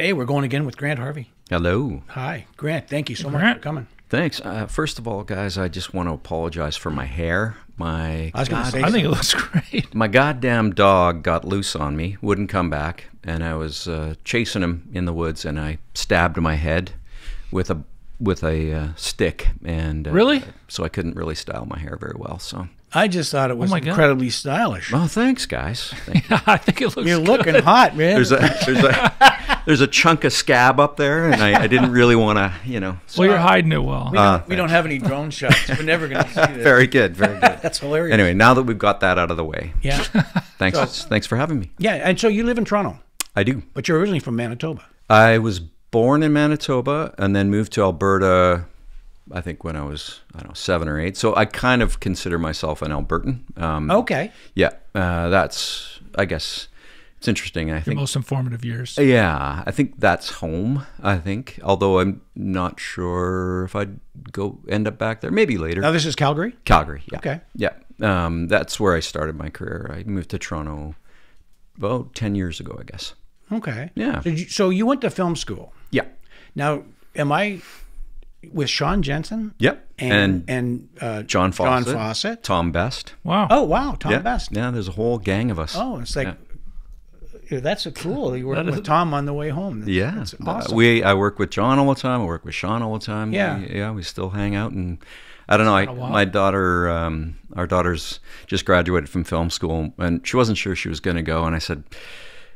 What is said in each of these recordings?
Hey, we're going again with Grant Harvey. Hello. Hi, Grant. Thank you so Grant. much for coming. Thanks. Uh, first of all, guys, I just want to apologize for my hair. My I, God, I think it looks great. My goddamn dog got loose on me, wouldn't come back, and I was uh, chasing him in the woods, and I stabbed my head with a with a uh, stick, and uh, really, so I couldn't really style my hair very well. So I just thought it was oh incredibly God. stylish. Well, thanks, guys. Thank you. I think it looks. You're good. looking hot, man. There's a, there's a there's a chunk of scab up there, and I, I didn't really want to, you know. well, you're hiding it well. We, don't, uh, we don't have any drone shots. We're never going to see this. very good, very good. That's hilarious. Anyway, now that we've got that out of the way, yeah. Thanks, so, thanks for having me. Yeah, and so you live in Toronto. I do. But you're originally from Manitoba. I was born in Manitoba and then moved to Alberta. I think when I was I don't know seven or eight. So I kind of consider myself an Albertan. Um, okay. Yeah, uh, that's I guess it's interesting. I Your think most informative years. Yeah, I think that's home. I think, although I'm not sure if I'd go end up back there. Maybe later. Now this is Calgary. Calgary. Yeah. Okay. Yeah, um, that's where I started my career. I moved to Toronto about ten years ago, I guess. Okay. Yeah. So you, so you went to film school. Yeah. Now, am I with Sean Jensen? Yep. And and, and uh, John Fawcett. John Fawcett. Tom Best. Wow. Oh wow, Tom yeah. Best. Yeah, there's a whole gang of us. Oh, it's like. Yeah that's a cool. You work with Tom on the way home. That's, yeah, that's uh, awesome. we I work with John all the time. I work with Sean all the time. Yeah, we, yeah, we still hang out and. I don't know. I, my daughter, um, our daughter's just graduated from film school, and she wasn't sure she was going to go. And I said,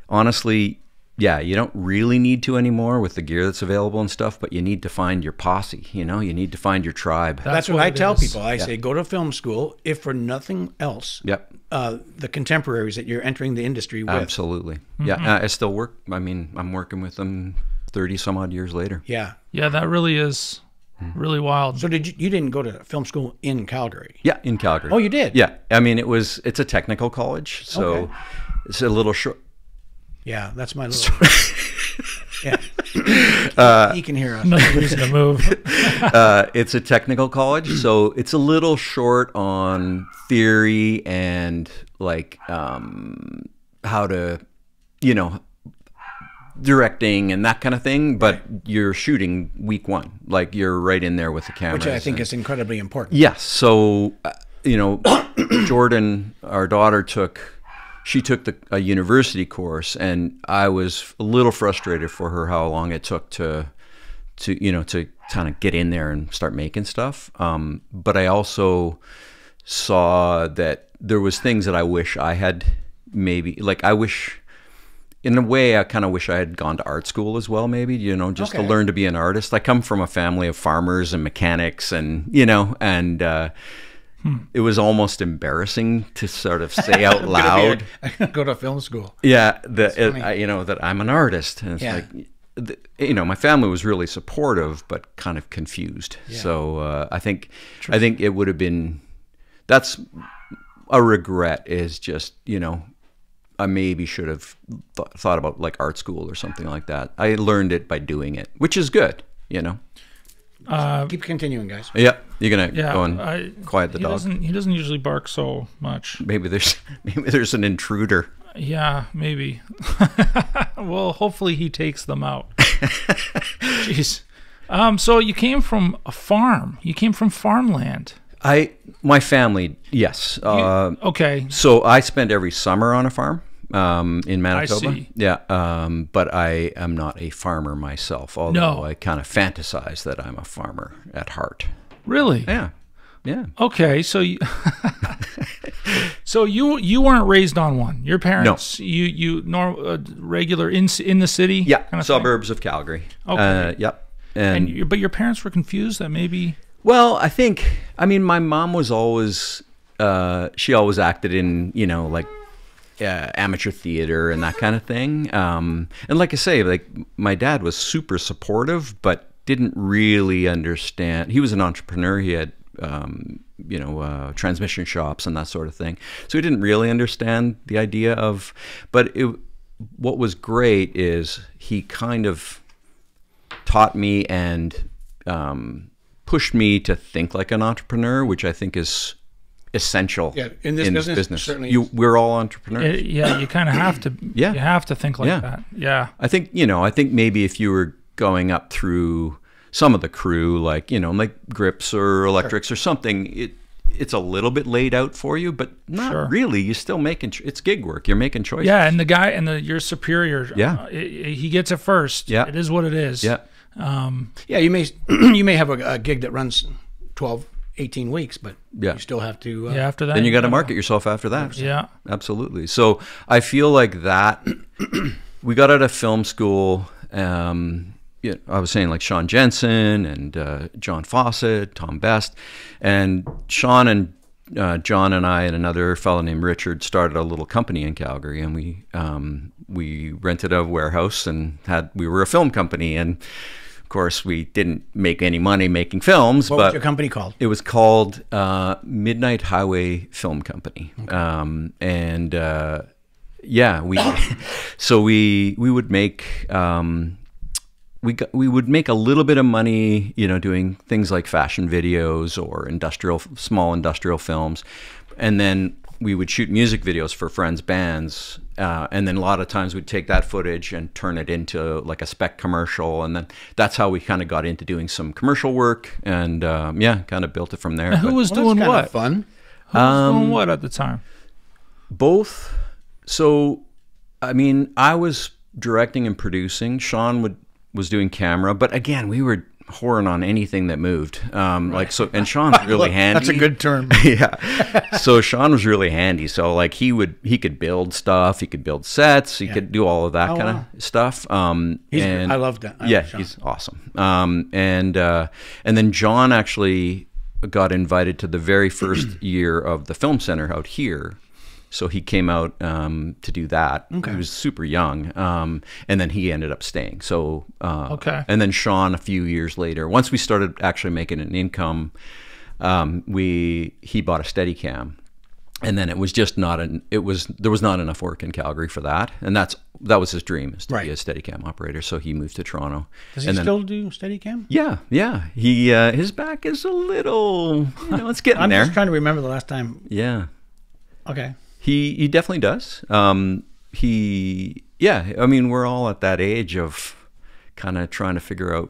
honestly, yeah, you don't really need to anymore with the gear that's available and stuff, but you need to find your posse. You know, you need to find your tribe. That's, that's what, what, I tell is. people. I yeah. say, go to film school if for nothing else. Yep. Uh, the contemporaries that you're entering the industry with. Absolutely. Mm-hmm. Yeah, I still work. I mean, I'm working with them thirty some odd years later. Yeah. Yeah, that really is hmm. really wild. So did you, you didn't go to film school in Calgary? Yeah, in Calgary. Oh, you did. Yeah, I mean it was it's a technical college, so. Okay it's a little short, yeah, that's my little. yeah. Uh, he can hear us. Another reason to move. uh, it's a technical college, so it's a little short on theory and like um, how to, you know, directing and that kind of thing, but right. you're shooting week one. Like you're right in there with the camera. Which I think and, is incredibly important. Yes. Yeah, so, uh, you know, Jordan, our daughter, took she took the, a university course, and I was a little frustrated for her how long it took to to you know to kind of get in there and start making stuff. Um, but I also saw that there was things that I wish I had maybe like I wish in a way I kind of wish I had gone to art school as well maybe you know just okay. to learn to be an artist. I come from a family of farmers and mechanics and you know and uh, Hmm. It was almost embarrassing to sort of say out loud. I'm a, am go to film school. Yeah, that uh, you know that I'm an artist, and it's yeah. like you know, my family was really supportive, but kind of confused. Yeah. So uh, I think I think it would have been that's a regret is just you know I maybe should have th thought about like art school or something like that. I learned it by doing it, which is good, you know. Uh, Keep continuing, guys. Yep, you're gonna yeah, go and I, quiet the he dog. Doesn't, he doesn't usually bark so much. Maybe there's maybe there's an intruder. Yeah, maybe. well, hopefully he takes them out. Jeez. Um, so you came from a farm. You came from farmland. I my family, yes. You, uh, okay. So I spent every summer on a farm um, in Manitoba. Yeah, um, but I am not a farmer myself. Although no. I kind of fantasize that I'm a farmer at heart. Really? Yeah. Yeah. Okay, so you, so you you weren't raised on one. Your parents no. you you normal uh, regular in in the city. Yeah, kind of suburbs thing? of Calgary. Okay. Uh, yep. And, and but your parents were confused that maybe. Well, I think I mean my mom was always uh, she always acted in you know like uh, amateur theater and that kind of thing. Um, and like I say, like my dad was super supportive, but didn't really understand. He was an entrepreneur. He had um, you know uh, transmission shops and that sort of thing. So he didn't really understand the idea of. But it, what was great is he kind of taught me and um, pushed me to think like an entrepreneur, which I think is essential yeah, in this in business, business. Certainly you, we're all entrepreneurs. It, yeah, you kind of have to. yeah, you have to think like yeah. that. Yeah, I think you know. I think maybe if you were going up through some of the crew, like you know, like grips or electrics sure. or something, it it's a little bit laid out for you, but not sure. really. You're still making it's gig work. You're making choices. Yeah, and the guy and the your superior. Uh, yeah, uh, it, it, he gets it first. Yeah, it is what it is. Yeah. Um, yeah, you may you may have a, a gig that runs 12, 18 weeks, but yeah. you still have to. Uh, yeah, after that. Then you got to market yourself after that. Yeah. Absolutely. So I feel like that. we got out of film school. Um, you know, I was saying like Sean Jensen and uh, John Fawcett, Tom Best. And Sean and uh, John and I and another fellow named Richard started a little company in Calgary, and we um, we rented a warehouse and had we were a film company and course, we didn't make any money making films. What but was your company called? It was called uh, Midnight Highway Film Company, okay. um, and uh, yeah, we so we we would make. Um, we, got, we would make a little bit of money, you know, doing things like fashion videos or industrial, small industrial films, and then we would shoot music videos for friends' bands, uh, and then a lot of times we'd take that footage and turn it into like a spec commercial, and then that's how we kind of got into doing some commercial work, and um, yeah, kind of built it from there. who was doing what? Fun. Who um, was doing what at the time? Both. So, I mean, I was directing and producing. Sean would was doing camera, but again, we were horn on anything that moved. Um, right. Like so, and Sean's really Look, handy. That's a good term. yeah. So Sean was really handy. So like he would he could build stuff. He could build sets. He yeah. could do all of that oh, kind wow. of stuff. Um, he's, and I love that. I yeah, love he's awesome. Um, and uh, and then John actually got invited to the very first year of the film center out here so he came out um, to do that. Okay. He was super young, um, and then he ended up staying. So uh, okay. And then Sean, a few years later, once we started actually making an income, um, we he bought a Steadicam, and then it was just not an it was there was not enough work in Calgary for that, and that's that was his dream is to right. be a Steadicam operator. So he moved to Toronto. Does he and then, still do Steadicam? Yeah, yeah. He uh, his back is a little. You know, it's getting I'm there. I'm just trying to remember the last time. Yeah. Okay. He he definitely does. Um, he yeah. I mean, we're all at that age of kind of trying to figure out,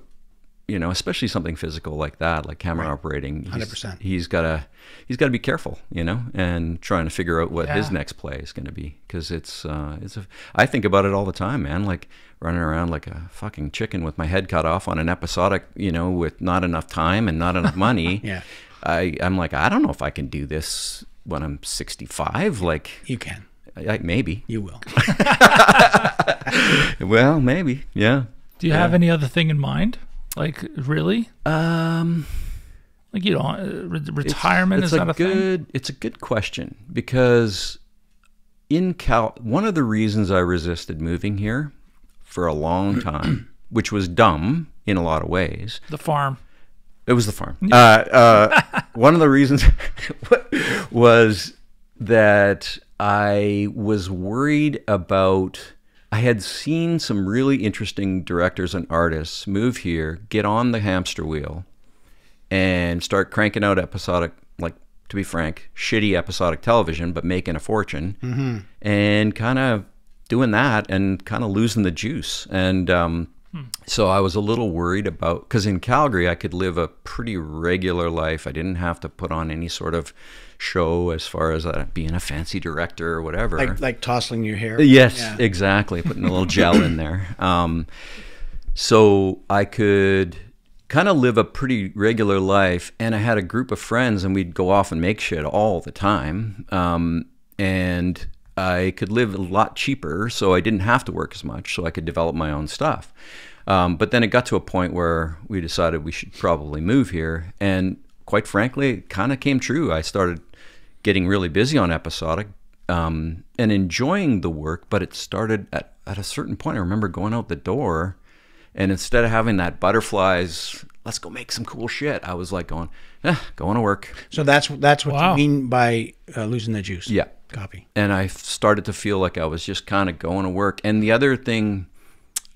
you know, especially something physical like that, like camera right. operating. Hundred percent. He's got to he's got to be careful, you know, and trying to figure out what yeah. his next play is going to be because it's uh, it's a. I think about it all the time, man. Like running around like a fucking chicken with my head cut off on an episodic, you know, with not enough time and not enough money. yeah. I, I'm like, I don't know if I can do this when I'm 65? Like you can. I, maybe you will. well, maybe. Yeah. Do you yeah. have any other thing in mind? Like really? Um, like you know, uh, re retirement it's, it's is a, a good. Thing? It's a good question because in Cal, one of the reasons I resisted moving here for a long time, which was dumb in a lot of ways. The farm. It was the farm. Yeah. Uh, uh, one of the reasons was that I was worried about. I had seen some really interesting directors and artists move here, get on the hamster wheel, and start cranking out episodic, like to be frank, shitty episodic television, but making a fortune, mm -hmm. and kind of doing that and kind of losing the juice. And um, so I was a little worried about because in Calgary I could live a pretty regular life. I didn't have to put on any sort of show as far as uh, being a fancy director or whatever. Like, like tossing your hair. Uh, yes, yeah. exactly. Putting a little gel in there. Um, so I could kind of live a pretty regular life, and I had a group of friends, and we'd go off and make shit all the time. Um, and I could live a lot cheaper, so I didn't have to work as much, so I could develop my own stuff. Um, but then it got to a point where we decided we should probably move here. And quite frankly, it kind of came true. I started getting really busy on episodic um, and enjoying the work, but it started at, at a certain point. I remember going out the door, and instead of having that butterflies, let's go make some cool shit, I was like going, eh, going to work. So that's that's what wow. you mean by uh, losing the juice. Yeah. Copy. And I started to feel like I was just kind of going to work. And the other thing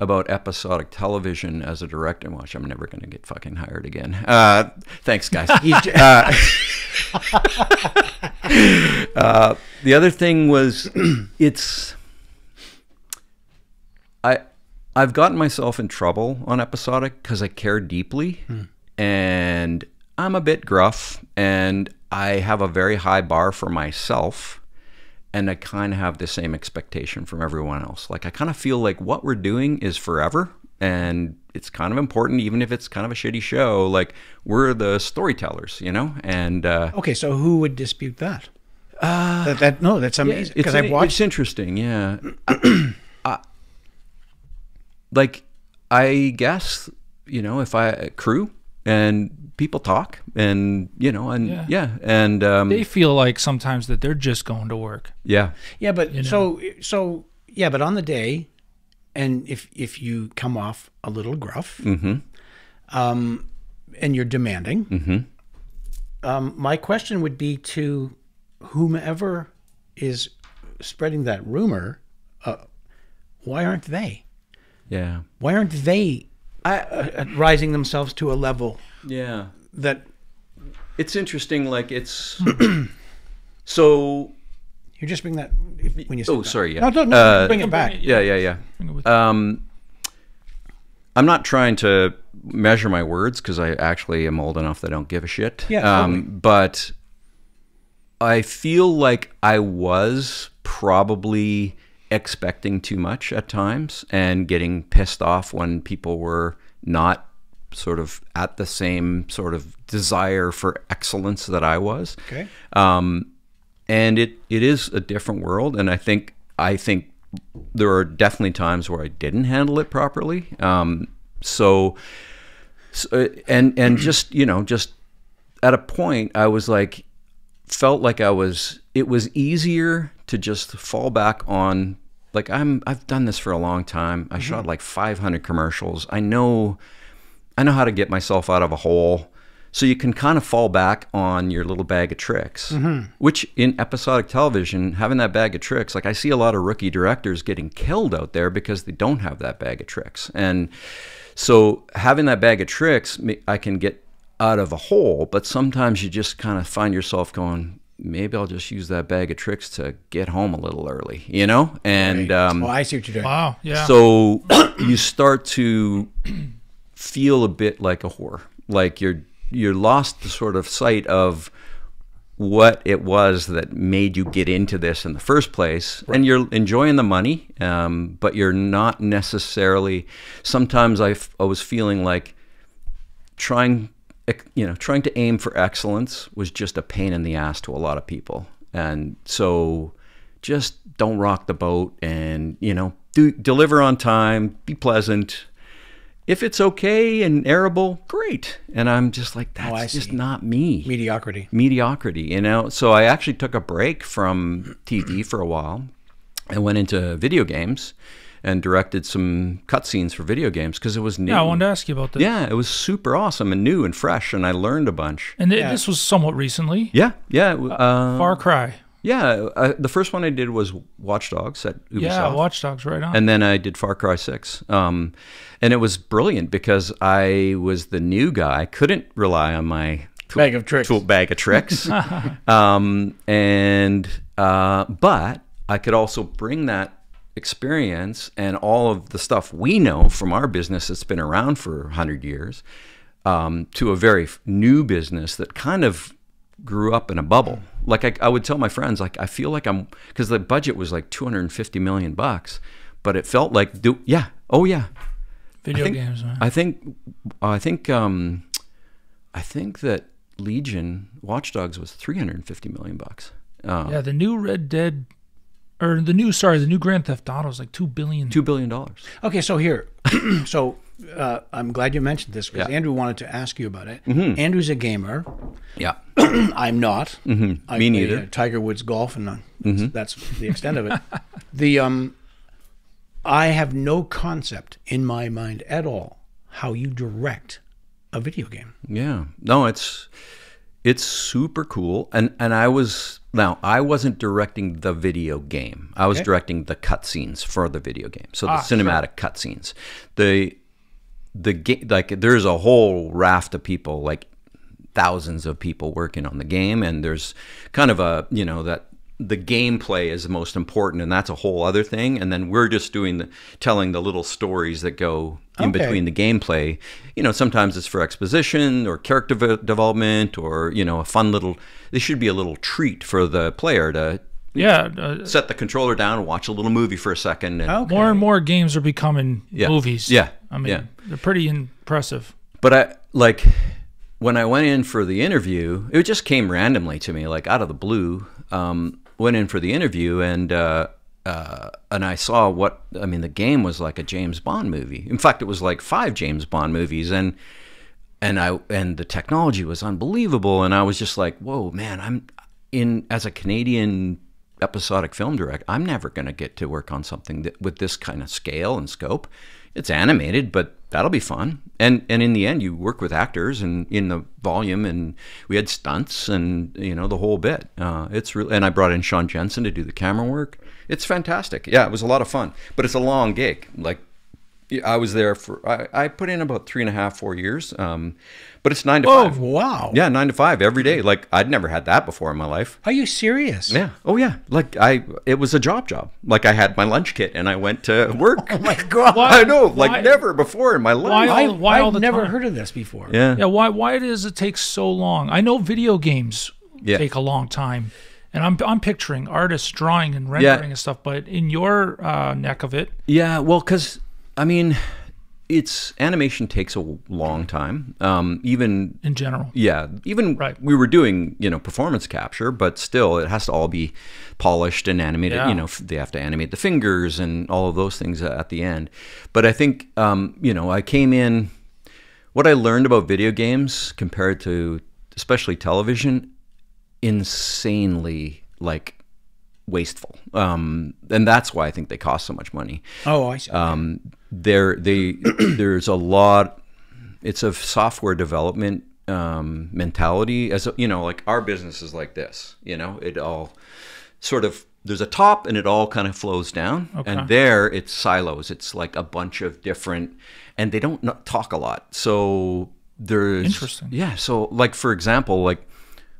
about episodic television as a director, watch I'm never going to get fucking hired again. Uh, thanks, guys. uh, uh, the other thing was, it's I I've gotten myself in trouble on episodic because I care deeply, hmm. and I'm a bit gruff, and I have a very high bar for myself and I kind of have the same expectation from everyone else. Like I kind of feel like what we're doing is forever and it's kind of important even if it's kind of a shitty show like we're the storytellers you know and uh, okay so who would dispute that uh, that, that, no that's amazing because yeah, i've watched it's interesting yeah I, like i guess you know if i crew and people talk and you know and yeah, yeah and um, they feel like sometimes that they're just going to work yeah yeah but you know? so so yeah but on the day and if if you come off a little gruff mm-hmm. um, and you're demanding mm-hmm. um, my question would be to whomever is spreading that rumor uh, why aren't they yeah why aren't they I, uh, rising themselves to a level. Yeah. That. It's interesting. Like it's. so. You just bring that when you. Oh, sorry. Yeah. No, no, no uh, bring it back. Yeah, yeah, yeah. um, I'm not trying to measure my words because I actually am old enough that I don't give a shit. Yeah. Um, totally. but I feel like I was probably expecting too much at times and getting pissed off when people were not sort of at the same sort of desire for excellence that I was. Okay. Um, and it it is a different world, and I think I think there are definitely times where I didn't handle it properly. Um, so, so, and and just you know just at a point I was like felt like I was it was easier to just fall back on like I'm I've done this for a long time. I mm-hmm. shot like 500 commercials. I know I know how to get myself out of a hole. So you can kind of fall back on your little bag of tricks, mm-hmm. which in episodic television, having that bag of tricks, like I see a lot of rookie directors getting killed out there because they don't have that bag of tricks. And so having that bag of tricks, I can get out of a hole, but sometimes you just kind of find yourself going, maybe I'll just use that bag of tricks to get home a little early, you know? And um, oh, I see what you're doing. Wow, yeah. So you start to feel a bit like a whore, like you're you're lost the sort of sight of what it was that made you get into this in the first place right. and you're enjoying the money um, but you're not necessarily sometimes I was feeling like trying you know, trying to aim for excellence was just a pain in the ass to a lot of people. And so just don't rock the boat and, you know, do deliver on time, be pleasant. If it's okay and arable, great. And I'm just like, oh, that's oh, just not me. Mediocrity. Mediocrity, you know? So I actually took a break from TV for a while and went into video games and directed some cutscenes for video games because it was new. Yeah, I wanted to ask you about this. Yeah, it was super awesome and new and fresh, and I learned a bunch. And th- yeah. this was somewhat recently. Yeah, yeah. Uh, um, Far Cry. Yeah, I, uh, the first one I did was Watch Dogs at Ubisoft. Yeah, Watch Dogs, right on. And then I did Far Cry 6. Um, and it was brilliant because I was the new guy. I couldn't rely on my tool, bag of tricks. Tool bag of tricks. um, and uh, but I could also bring that experience and all of the stuff we know from our business that's been around for 100 years um, to a very new business that kind of grew up in a bubble. Like I, I would tell my friends, like I feel like I'm because the budget was like 250 million bucks, but it felt like do yeah oh yeah, video I think, games. Man. I think I think um, I think that Legion Watchdogs was 350 million bucks. Uh, yeah, the new Red Dead or the new sorry the new grand theft auto is like two billion two billion dollars okay so here so uh, i'm glad you mentioned this because yeah. andrew wanted to ask you about it mm-hmm. andrew's a gamer yeah i'm not mm-hmm. I me neither uh, tiger woods golf and uh, mm-hmm. that's the extent of it the um i have no concept in my mind at all how you direct a video game yeah no it's it's super cool. And and I was now I wasn't directing the video game. I was okay. directing the cutscenes for the video game. So the ah, cinematic sure. cutscenes. The the game like there's a whole raft of people like thousands of people working on the game and there's kind of a you know that the gameplay is the most important and that's a whole other thing and then we're just doing the telling the little stories that go in okay. between the gameplay you know sometimes it's for exposition or character development or you know a fun little this should be a little treat for the player to yeah uh, set the controller down and watch a little movie for a second and, okay. more and more games are becoming yeah. movies yeah i mean yeah. they're pretty impressive but i like when i went in for the interview it just came randomly to me like out of the blue um, went in for the interview and uh, uh, and I saw what I mean. The game was like a James Bond movie. In fact, it was like five James Bond movies, and and I and the technology was unbelievable. And I was just like, whoa, man! I'm in as a Canadian episodic film director. I'm never going to get to work on something that, with this kind of scale and scope. It's animated, but that'll be fun. And and in the end, you work with actors and in the volume, and we had stunts and you know the whole bit. Uh, it's really and I brought in Sean Jensen to do the camera work. It's fantastic. Yeah, it was a lot of fun, but it's a long gig. Like I was there for I, I put in about three and a half four years. Um, but it's nine to Whoa, Oh Wow. Yeah, nine to five every day. Like I'd never had that before in my life. Are you serious? Yeah. Oh yeah. Like I, it was a job job. Like I had my lunch kit and I went to oh work. oh my god. Why, I know. Like why, never before in my life. Why? Why? I've never time. heard of this before. Yeah. Yeah. Why? Why does it take so long? I know video games yeah. take a long time. And I'm, I'm picturing artists drawing and rendering yeah. and stuff, but in your uh, neck of it. Yeah, well, because, I mean, it's animation takes a long time. Um, even in general, yeah. Even right. we were doing you know performance capture, but still it has to all be polished and animated. Yeah. You know they have to animate the fingers and all of those things uh, at the end. But I think um, you know I came in. What I learned about video games compared to especially television, insanely like wasteful. Um, and that's why I think they cost so much money. Oh, I see. Um, there they there's a lot. It's a software development um, mentality as you know, like our business is like this. You know, it all sort of there's a top and it all kind of flows down okay. and there it's silos it's like a bunch of different and they don't talk a lot so there's interesting yeah so like for example like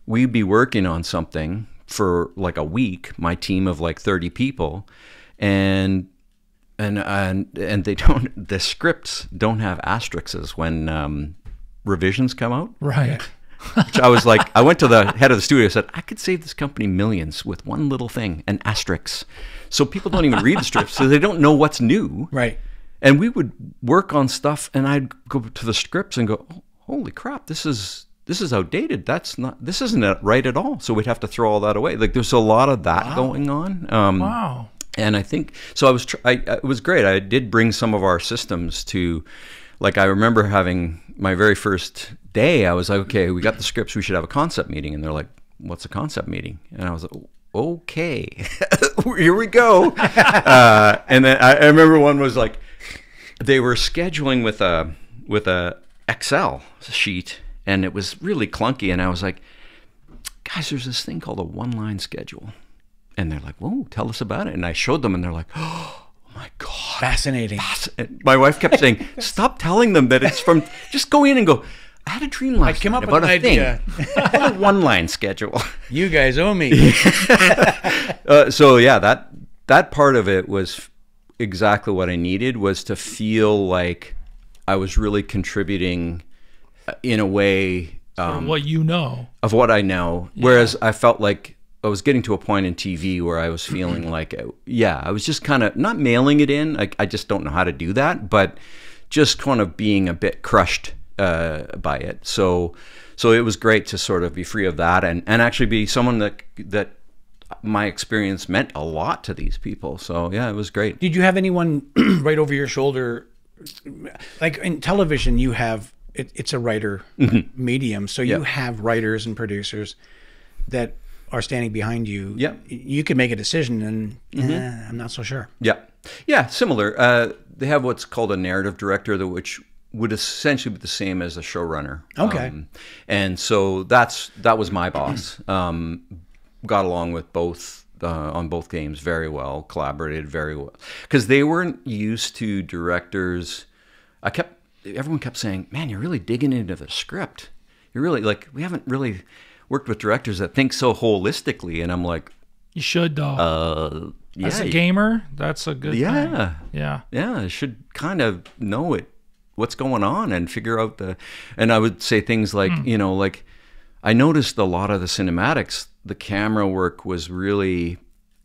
we'd be working on something for like a week my team of like 30 people and and and and they don't. The scripts don't have asterisks when um, revisions come out. Right. Which I was like, I went to the head of the studio and said, I could save this company millions with one little thing, an asterisk. So people don't even read the strips, so they don't know what's new. Right. And we would work on stuff, and I'd go to the scripts and go, holy crap, this is this is outdated. That's not this isn't right at all. So we'd have to throw all that away. Like there's a lot of that wow. going on. Um, wow and I think so. I was tr- I, it was great. I did bring some of our systems to, like I remember having my very first day. I was like, okay, we got the scripts. We should have a concept meeting, and they're like, what's a concept meeting? And I was like. Okay, here we go. uh, and then I, I remember one was like, they were scheduling with a with a Excel sheet, and it was really clunky. And I was like, guys, there's this thing called a one line schedule. And they're like, "Whoa, tell us about it." And I showed them, and they're like, "Oh my god, fascinating." my wife kept saying, "Stop telling them that it's from. Just go in and go." I had a dream last I came up about with an idea. a one-line schedule. You guys owe me. uh, so yeah, that that part of it was exactly what I needed was to feel like I was really contributing uh, in a way um, what you know of what I know. Yeah. Whereas I felt like I was getting to a point in TV where I was feeling like, yeah, I was just kind of not mailing it in. I just don't know how to do that, but just kind of being a bit crushed uh, by it. So, so it was great to sort of be free of that and and actually be someone that that my experience meant a lot to these people. So yeah, it was great. Did you have anyone right over your shoulder? Like in television, you have it, it's a writer mm -hmm. medium, so yep. you have writers and producers that are standing behind you, yeah. you can make a decision, and mm-hmm. eh, I'm not so sure. Yeah, yeah, similar. Uh, they have what's called a narrative director, which would essentially be the same as a showrunner. Okay, um, and so that's that was my boss. Um, got along with both uh, on both games very well, collaborated very well because they weren't used to directors. I kept everyone kept saying, "Man, you're really digging into the script. You're really like we haven't really worked with directors that think so holistically, and I'm like, you should though. Uh, yeah, As a gamer, that's a good yeah, thing. yeah, yeah. should kind of know it, what's going on, and figure out the. And I would say things like, mm. you know, like I noticed a lot of the cinematics, the camera work was really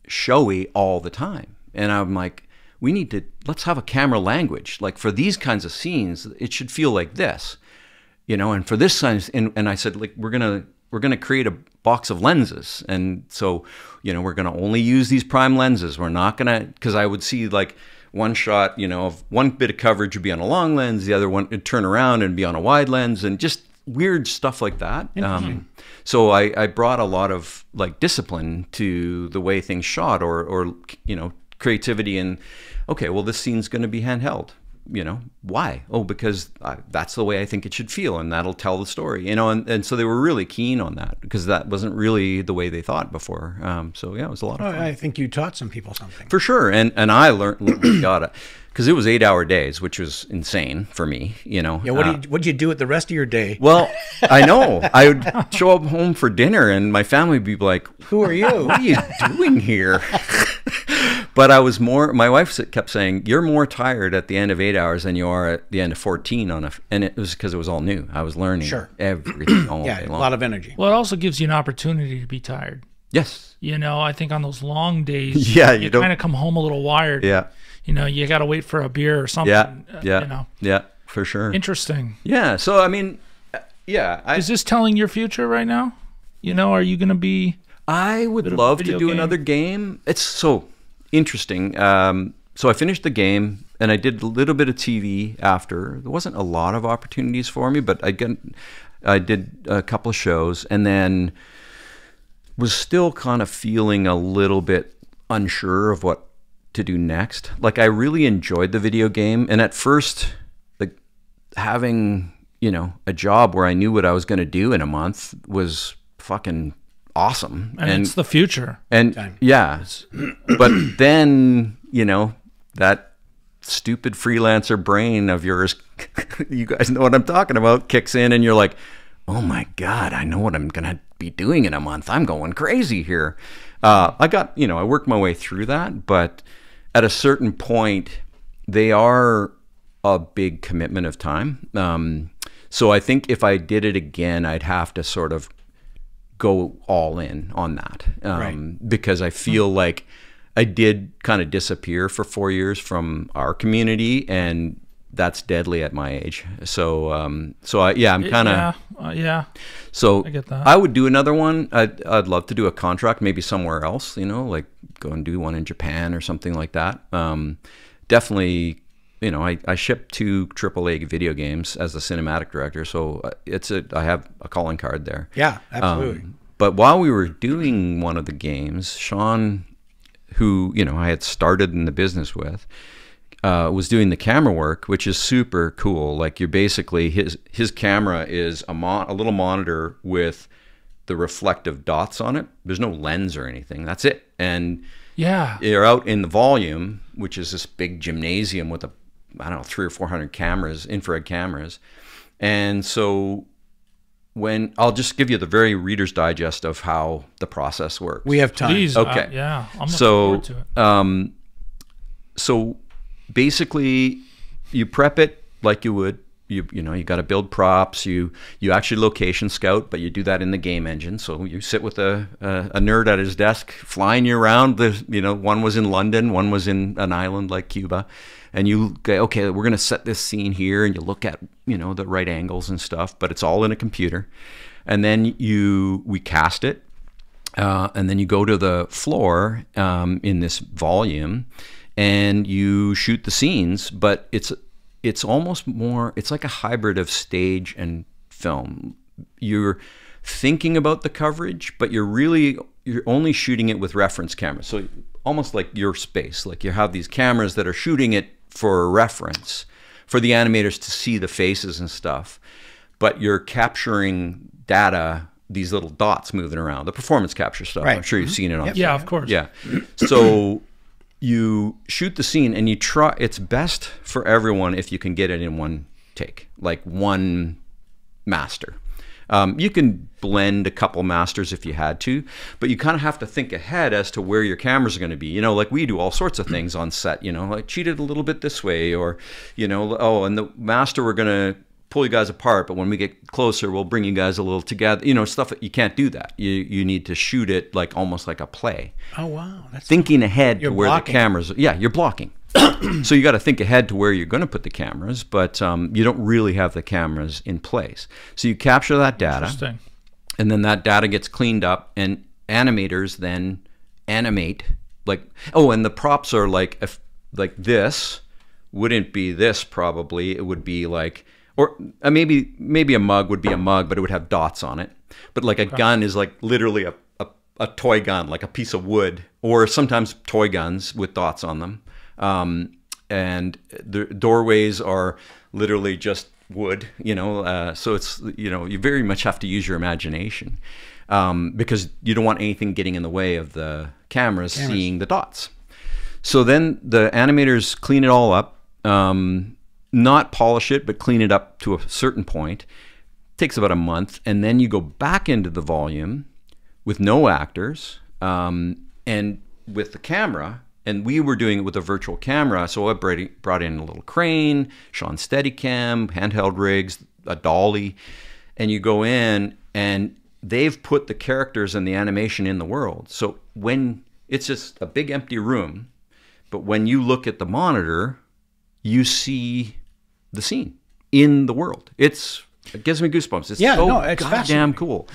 showy all the time, and I'm like, we need to let's have a camera language like for these kinds of scenes it should feel like this you know and for this scene, and, and i said like we're gonna we're going to create a box of lenses. And so, you know, we're going to only use these prime lenses. We're not going to, because I would see like one shot, you know, of one bit of coverage would be on a long lens, the other one would turn around and be on a wide lens, and just weird stuff like that. Um, so I, I brought a lot of like discipline to the way things shot or, or you know, creativity and, okay, well, this scene's going to be handheld you know why oh because I, that's the way i think it should feel and that'll tell the story you know and, and so they were really keen on that because that wasn't really the way they thought before um, so yeah it was a lot of fun. i think you taught some people something for sure and and i learned got it because it was eight hour days which was insane for me you know yeah what uh, did you, you do with the rest of your day well i know i would show up home for dinner and my family would be like who are you what are you doing here But I was more. My wife kept saying, "You're more tired at the end of eight hours than you are at the end of 14 on a." And it was because it was all new. I was learning sure. everything all yeah, day long. A lot of energy. Well, it also gives you an opportunity to be tired. Yes. You know, I think on those long days, yeah, you, you kind of come home a little wired. Yeah. You know, you got to wait for a beer or something. Yeah. Uh, yeah. You know. Yeah, for sure. Interesting. Yeah. So I mean, uh, yeah. I, Is this telling your future right now? You know, are you going to be? I would love to do game? another game. It's so interesting. Um, so I finished the game and I did a little bit of TV after. There wasn't a lot of opportunities for me, but I got, I did a couple of shows and then was still kind of feeling a little bit unsure of what to do next. Like I really enjoyed the video game and at first like having, you know, a job where I knew what I was going to do in a month was fucking awesome. And, and it's the future. And Time. yeah. but then, you know, that stupid freelancer brain of yours, you guys know what I'm talking about, kicks in and you're like, oh my God, I know what I'm going to be doing in a month. I'm going crazy here. Uh, I got, you know, I worked my way through that, but at a certain point, they are a big commitment of time. Um, so I think if I did it again, I'd have to sort of go all in on that um, right. because I feel mm-hmm. like I did kind of disappear for four years from our community, and that's deadly at my age. So, um, so I, yeah, I'm kind of yeah, uh, yeah. So I get that. I would do another one. I'd, I'd love to do a contract, maybe somewhere else. You know, like go and do one in Japan or something like that. Um, definitely you know, I, I ship two AAA video games as a cinematic director, so uh, it's a I have a calling card there. Yeah, um, absolutely. Um, but while we were doing one of the games, Sean, who you know I had started in the business with, uh, was doing the camera work, which is super cool. Like you're basically his his camera is a mon- a little monitor with the reflective dots on it. There's no lens or anything. That's it. And yeah, you're out in the volume, which is this big gymnasium with a I don't know, three or 400 cameras, infrared cameras. And so when I'll just give you the very Reader's Digest of how the process works. We have time. Please, uh, okay. yeah. I'm so, um, so basically, you prep it like you would. You you know you got to build props. You you actually location scout, but you do that in the game engine. So you sit with a a, a nerd at his desk, flying you around. The you know one was in London, one was in an island like Cuba, and you go, okay, we're going to set this scene here, and you look at you know the right angles and stuff, but it's all in a computer, and then you we cast it, uh, and then you go to the floor um, in this volume, and you shoot the scenes, but it's it's almost more it's like a hybrid of stage and film. You're thinking about the coverage, but you're really you're only shooting it with reference cameras. So almost like your space, like you have these cameras that are shooting it for reference for the animators to see the faces and stuff. But you're capturing data, these little dots moving around, the performance capture stuff. Right. I'm sure you've mm-hmm. seen it on. Yep. Yeah, of course. Yeah. So you shoot the scene and you try. It's best for everyone if you can get it in one take, like one master um, you can blend a couple masters if you had to, but you kind of have to think ahead as to where your cameras are going to be. You know, like we do all sorts of things on set. You know, I cheated a little bit this way, or you know, oh, and the master we're going to pull you guys apart, but when we get closer, we'll bring you guys a little together. You know, stuff that you can't do that. You you need to shoot it like almost like a play. Oh wow, that's thinking cool. ahead you're to where blocking. the cameras. Yeah, you're blocking so you got to think ahead to where you're going to put the cameras, but um, you don't really have the cameras in place. So you capture that data, and then that data gets cleaned up, and animators then animate like oh, and the props are like if like this wouldn't be this probably it would be like or uh, maybe maybe a mug would be a mug, but it would have dots on it. But like a okay. gun is like literally a, a, a toy gun, like a piece of wood, or sometimes toy guns with dots on them. Um, and the doorways are literally just wood, you know. Uh, so it's you know you very much have to use your imagination um, because you don't want anything getting in the way of the cameras, cameras. seeing the dots. So then the animators clean it all up, um, not polish it, but clean it up to a certain point. It takes about a month, and then you go back into the volume with no actors um, and with the camera and we were doing it with a virtual camera. So I brought in a little crane, Sean Steadicam, handheld rigs, a dolly, and you go in and they've put the characters and the animation in the world. So when it's just a big empty room, but when you look at the monitor, you see the scene in the world. It's it gives me goosebumps. It's yeah, so no, it's goddamn cool.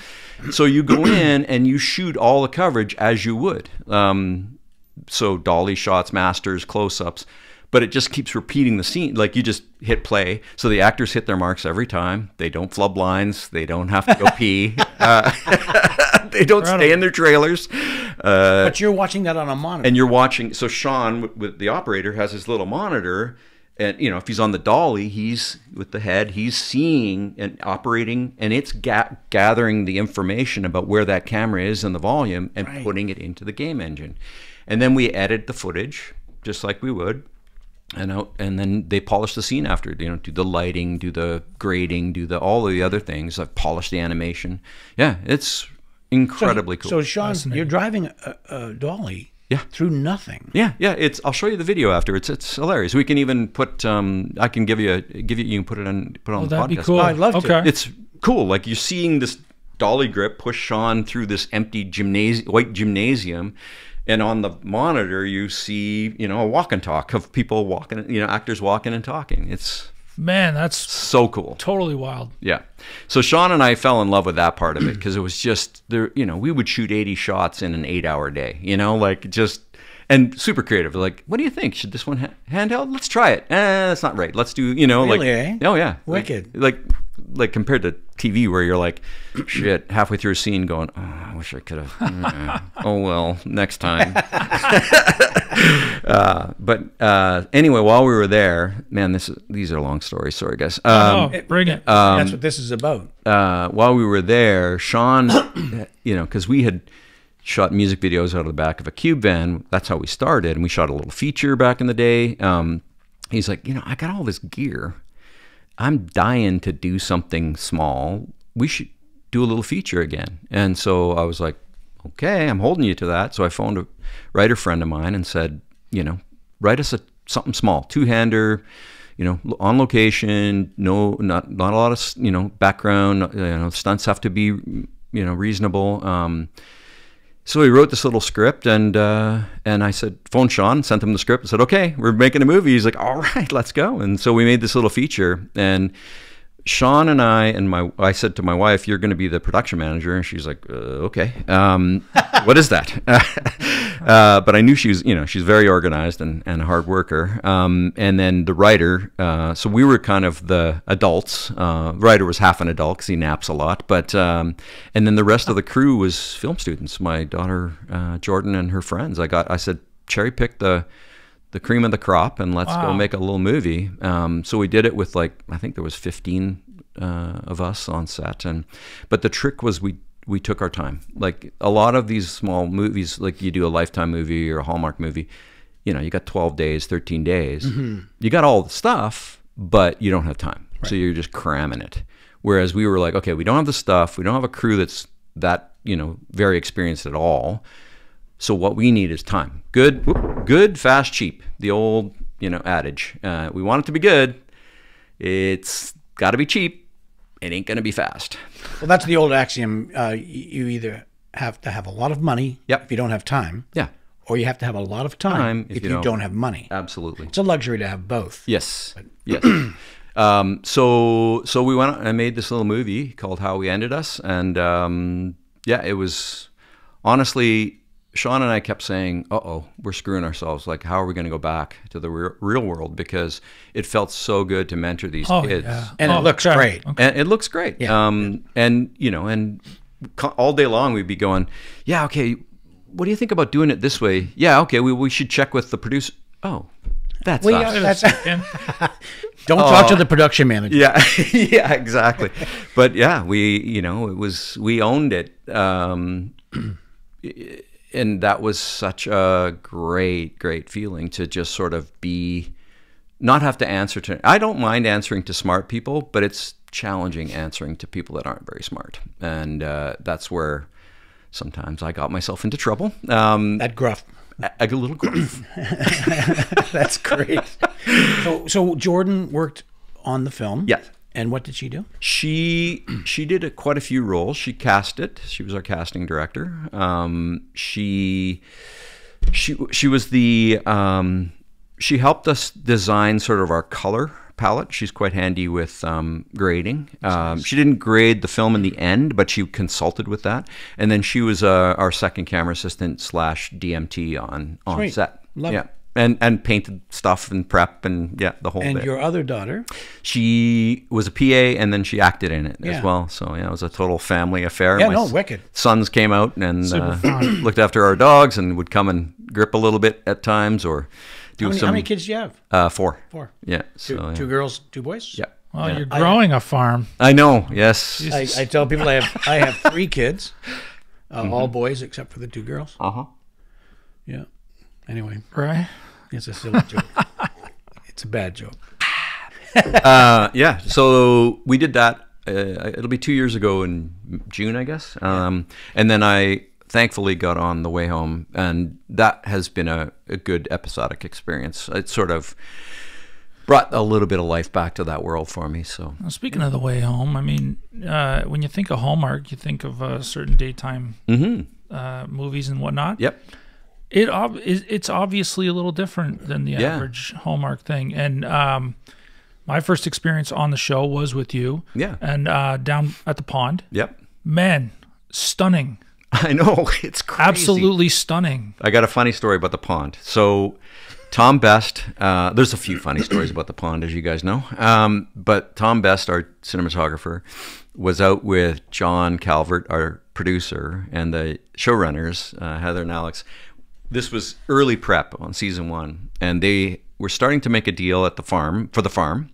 So you go in and you shoot all the coverage as you would. Um, so dolly shots, masters, close ups, but it just keeps repeating the scene. Like you just hit play. So the actors hit their marks every time. They don't flub lines. They don't have to go pee. Uh, they don't Incredible. stay in their trailers. Uh, but you're watching that on a monitor. And you're watching. So Sean, with the operator, has his little monitor. And you know, if he's on the dolly, he's with the head. He's seeing and operating, and it's ga gathering the information about where that camera is and the volume, and right. putting it into the game engine. And then we edit the footage just like we would. And out, and then they polish the scene after. You know, do the lighting, do the grading, do the all the other things. I've polished the animation. Yeah, it's incredibly so, cool. So Sean, you're driving a, a dolly yeah. Through nothing. Yeah, yeah. It's. I'll show you the video after. It's. It's hilarious. We can even put. Um. I can give you. A, give you. You can put it on. Put it on oh, the that'd podcast. Be cool. I'd love okay. to. It's cool. Like you're seeing this dolly grip push Sean through this empty gymnasium, white gymnasium, and on the monitor you see you know a walk and talk of people walking you know actors walking and talking it's man that's so cool totally wild yeah so sean and i fell in love with that part of it because it was just there you know we would shoot 80 shots in an eight hour day you know like just and super creative like what do you think should this one ha handheld let's try it eh, that's not right let's do you know really, like eh? oh yeah wicked like, like like compared to TV where you're like, shit, halfway through a scene going, oh, I wish I could have. Mm, oh well, next time. uh, but uh, anyway, while we were there, man, this is, these are long stories. Sorry, guys. Oh, um, oh, bring it. Um, That's what this is about. Uh, while we were there, Sean, you know, because we had shot music videos out of the back of a cube van. That's how we started, and we shot a little feature back in the day. Um, he's like, you know, I got all this gear. I'm dying to do something small. We should do a little feature again. And so I was like, okay, I'm holding you to that. So I phoned a writer friend of mine and said, you know, write us a something small, two-hander, you know, on location, no, not not a lot of you know background. You know, stunts have to be you know reasonable. Um, so we wrote this little script, and uh, and I said, phone Sean, sent him the script, and said, okay, we're making a movie. He's like, all right, let's go. And so we made this little feature, and Sean and I and my I said to my wife, "You're going to be the production manager," and she's like, uh, "Okay, um, what is that?" uh, but I knew she was, you know, she's very organized and, and a hard worker. Um, and then the writer, uh, so we were kind of the adults. Uh, writer was half an adult because he naps a lot, but um, and then the rest of the crew was film students. My daughter uh, Jordan and her friends. I got I said cherry pick the the cream of the crop and let's wow. go make a little movie. Um, so we did it with like I think there was 15 uh, of us on set, and but the trick was we we took our time. Like a lot of these small movies, like you do a Lifetime movie or a Hallmark movie, you know, you got 12 days, 13 days, mm -hmm. you got all the stuff, but you don't have time, right. so you're just cramming it. Whereas we were like, okay, we don't have the stuff, we don't have a crew that's that you know very experienced at all so what we need is time. Good, good, fast, cheap. The old, you know, adage. Uh, we want it to be good. It's got to be cheap. It ain't gonna be fast. Well, that's the old axiom. Uh, you either have to have a lot of money yep. if you don't have time. Yeah. Or you have to have a lot of time, time if, if, you, you don't. don't. have money. Absolutely. It's a luxury to have both. Yes. But yes. um, so so we went I made this little movie called How We Ended Us, and um, yeah, it was honestly Sean and I kept saying, "Uh oh, we're screwing ourselves. Like, how are we going to go back to the re real world?" Because it felt so good to mentor these oh, kids, yeah. and oh, it looks great. Okay. And it looks great. Yeah. Um, and you know, and all day long we'd be going, "Yeah, okay. What do you think about doing it this way? Yeah, okay. We we should check with the producer. Oh, that's well, Yeah, that's, don't talk to the production manager. Yeah, yeah, exactly. but yeah, we you know it was we owned it. Um, and that was such a great, great feeling to just sort of be, not have to answer to. I don't mind answering to smart people, but it's challenging answering to people that aren't very smart, and uh, that's where sometimes I got myself into trouble. Um, that gruff. A, a little gruff. that's great. So, so Jordan worked on the film. Yes. And what did she do? She she did a, quite a few roles. She cast it. She was our casting director. Um, she she she was the um, she helped us design sort of our color palette. She's quite handy with um, grading. Um, she didn't grade the film in the end, but she consulted with that. And then she was uh, our second camera assistant slash DMT on on Sweet. set. Love yeah. It and and painted stuff and prep and yeah the whole and bit. your other daughter she was a pa and then she acted in it yeah. as well so yeah it was a total family affair yeah My no wicked sons came out and uh, looked after our dogs and would come and grip a little bit at times or do how many, some how many kids do you have uh, four four yeah two, yeah. two girls two boys yeah well, yeah. you're growing I, a farm. I know. Yes. I, I, tell people I have I have three kids, uh, mm -hmm. all boys except for the two girls. Uh huh. Yeah. Anyway. Right. It's a silly joke. It's a bad joke. uh, yeah. So we did that. Uh, it'll be two years ago in June, I guess. Um, and then I thankfully got on the way home, and that has been a, a good episodic experience. It sort of brought a little bit of life back to that world for me. So, well, speaking of the way home, I mean, uh, when you think of Hallmark, you think of uh, certain daytime mm -hmm. movies and whatnot. Yep it ob- it's obviously a little different than the yeah. average Hallmark thing. And um, my first experience on the show was with you. Yeah. And uh, down at the pond. Yep. Man, stunning. I know it's crazy. absolutely stunning. I got a funny story about the pond. So, Tom Best, uh, there's a few funny stories about the pond, as you guys know. Um, but Tom Best, our cinematographer, was out with John Calvert, our producer, and the showrunners, uh, Heather and Alex, this was early prep on season one, and they were starting to make a deal at the farm for the farm,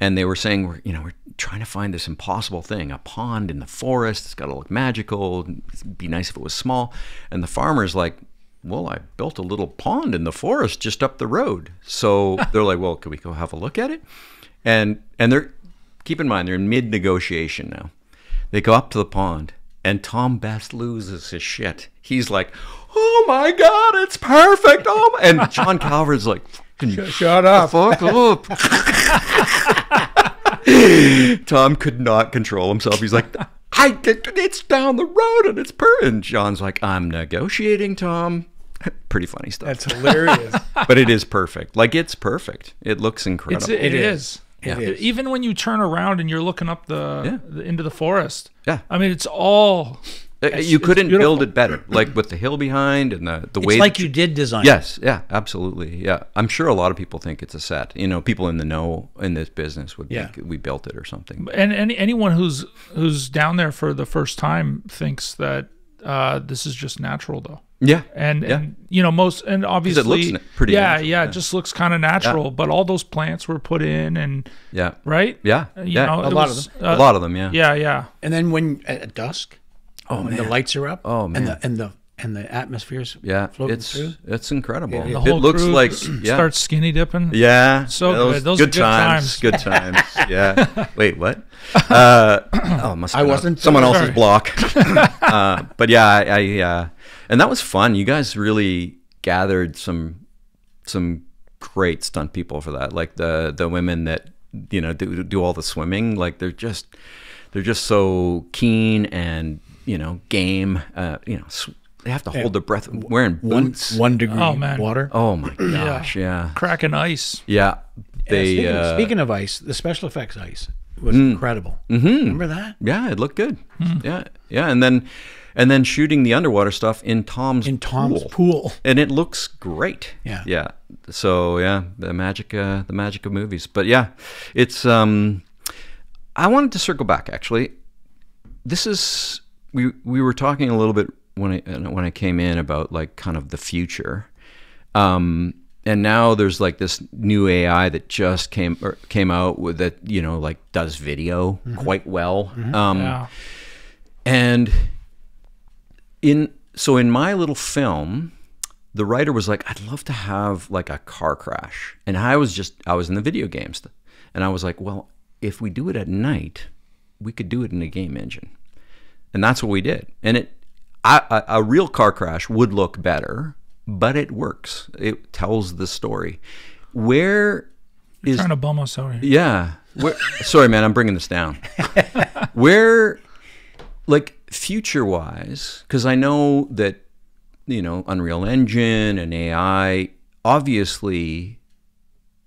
and they were saying, we're, you know, we're trying to find this impossible thing, a pond in the forest. It's got to look magical. It'd be nice if it was small. And the farmer's like, well, I built a little pond in the forest just up the road. So they're like, well, can we go have a look at it? And and they're keep in mind they're in mid negotiation now. They go up to the pond, and Tom Bast loses his shit. He's like, oh my God, it's perfect. Oh, my. and John Calvert's like, shut, shut up. Fuck up. Tom could not control himself. He's like, I, it's down the road and it's per. And John's like, I'm negotiating, Tom. Pretty funny stuff. That's hilarious. but it is perfect. Like it's perfect. It looks incredible. It's, it, it is. Yeah. It is. Even when you turn around and you're looking up the, yeah. the into the forest. Yeah. I mean, it's all uh, it's, you couldn't build it better, like with the hill behind and the the it's way. like you did design. Yes, yeah, absolutely, yeah. I'm sure a lot of people think it's a set. You know, people in the know in this business would yeah. think we built it or something. And any, anyone who's who's down there for the first time thinks that uh, this is just natural, though. Yeah, and yeah. and you know most and obviously it looks pretty. Yeah, yeah, yeah, it just looks kind of natural. Yeah. But all those plants were put in, and yeah, right. Yeah, you yeah. Know, a lot was, of them. Uh, a lot of them. Yeah, uh, yeah, yeah. And then when at dusk Oh when man. the lights are up. Oh man. And the and the and the atmosphere's yeah, floating it's through. it's incredible. The whole it looks like yeah. starts skinny dipping. Yeah, so good. Those good, good times. times. good times. Yeah. Wait, what? Uh, oh, must I wasn't someone sorry. else's block. uh, but yeah, I, I uh, and that was fun. You guys really gathered some some great stunt people for that. Like the the women that you know do do all the swimming. Like they're just they're just so keen and you know, game, uh, you know, they have to hold yeah. their breath wearing boots. One, one degree oh, man. water. Oh my gosh, yeah. yeah. Cracking ice. Yeah. They speaking, uh, speaking, of ice, the special effects ice was mm, incredible. Mm -hmm. Remember that? Yeah, it looked good. Mm. Yeah. Yeah, and then and then shooting the underwater stuff in Tom's in Tom's pool. pool. And it looks great. Yeah. Yeah. So, yeah, the magic uh, the magic of movies. But yeah, it's um I wanted to circle back actually. This is we we were talking a little bit when I when I came in about like kind of the future. Um, and now there's like this new AI that just came came out with that you know like does video mm-hmm. quite well. Mm-hmm. Um, yeah. And in so in my little film, the writer was like, "I'd love to have like a car crash," and I was just I was in the video games, and I was like, "Well, if we do it at night, we could do it in a game engine." And that's what we did. And it, I, a, a real car crash would look better, but it works. It tells the story. Where is You're trying to bum us out here? Yeah. Where, sorry, man. I'm bringing this down. Where, like future wise, because I know that you know Unreal Engine and AI. Obviously,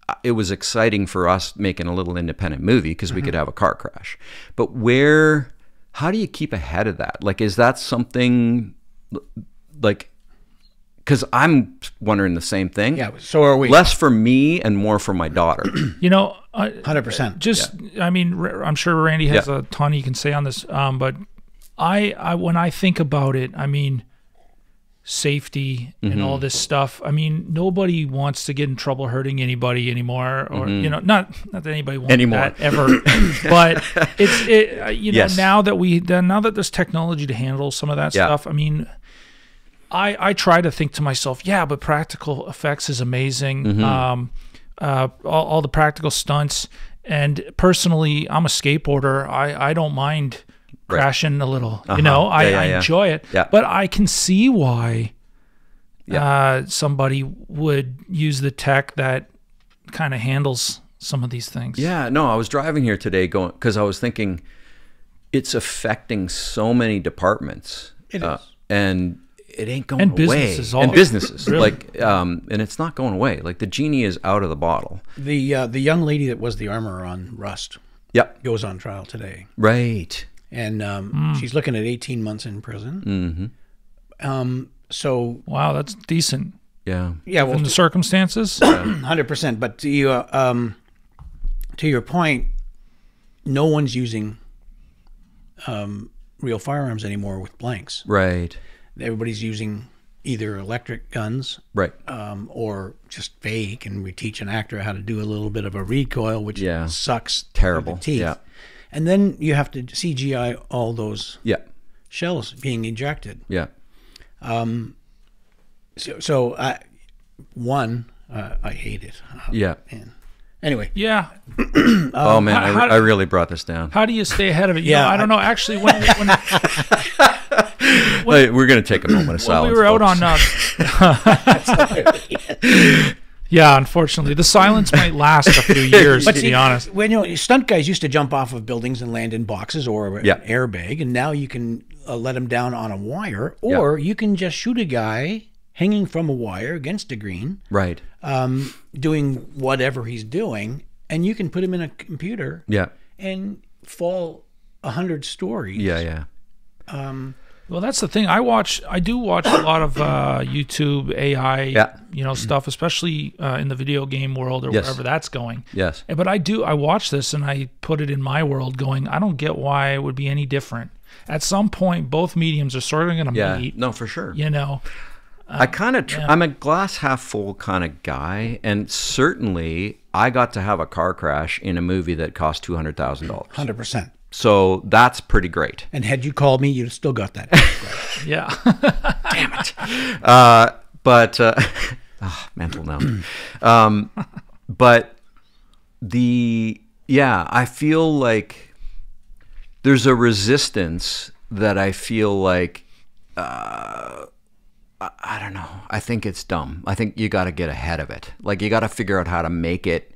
uh, it was exciting for us making a little independent movie because mm -hmm. we could mm-hmm. have a car crash. But where how do you keep ahead of that? Like, is that something like, because I'm wondering the same thing. Yeah, so are we. Less for me and more for my daughter. you know, hundred percent. Just, yeah. I mean, I'm sure Randy has yeah. a ton he can say on this, um, but I, I, when I think about it, I mean, safety mm-hmm. and all mm-hmm. this stuff. I mean, nobody wants to get in trouble hurting anybody anymore, or mm-hmm. you know, not not that anybody wants anymore. that ever. but it's it, uh, you know yes. now that we now that there's technology to handle some of that yeah. stuff. I mean, I I try to think to myself, yeah, but practical effects is amazing. Mm-hmm. Um, uh, all, all the practical stunts. And personally, I'm a skateboarder. I, I don't mind crashing right. a little. Uh-huh. You know, I, yeah, I yeah. enjoy it. But I can see why uh, somebody would use the tech that kind of handles some of these things. Yeah, no, I was driving here today going because I was thinking it's affecting so many departments. It uh, and it ain't going and away. Businesses and businesses, really? like, um, and it's not going away. Like the genie is out of the bottle. The uh, the young lady that was the armor on Rust. Yep. Goes on trial today. Right and um, mm. she's looking at 18 months in prison. Mm-hmm. Um, so wow, that's decent. Yeah, yeah. Well, in the circumstances, hundred percent. But to you, um, to your point, no one's using um, real firearms anymore with blanks. Right. Everybody's using either electric guns, right, um, or just fake, and we teach an actor how to do a little bit of a recoil, which yeah. sucks terrible teeth. Yeah and then you have to CGI all those yeah. shells being ejected. Yeah. Um, so, so I, one, uh, I hate it. Oh, yeah. Anyway. Yeah. um, oh man, how, I, how I, really brought this down. How do you stay ahead of it? yeah, I, I don't know. Actually, when, when, when we're gonna take a moment of silence. we were folks. out on. Uh, Yeah, unfortunately, the silence might last a few years. to see, be honest, when you know, stunt guys used to jump off of buildings and land in boxes or yeah. an airbag, and now you can uh, let them down on a wire, or yeah. you can just shoot a guy hanging from a wire against a green, right? Um, doing whatever he's doing, and you can put him in a computer, yeah, and fall a hundred stories, yeah, yeah. Um, well, that's the thing. I watch. I do watch a lot of uh, YouTube AI, yeah. you know, stuff, especially uh, in the video game world or yes. wherever that's going. Yes. But I do. I watch this and I put it in my world, going, I don't get why it would be any different. At some point, both mediums are sort of going to yeah, meet. No, for sure. You know. I kind of, yeah. I'm a glass half full kind of guy, and certainly I got to have a car crash in a movie that cost two hundred thousand dollars. Hundred percent. So that's pretty great. And had you called me, you'd still got that. yeah. Damn it. Uh, but uh, oh, mental note. Um, but the yeah, I feel like there's a resistance that I feel like. Uh, I, I don't know. I think it's dumb. I think you got to get ahead of it. Like you got to figure out how to make it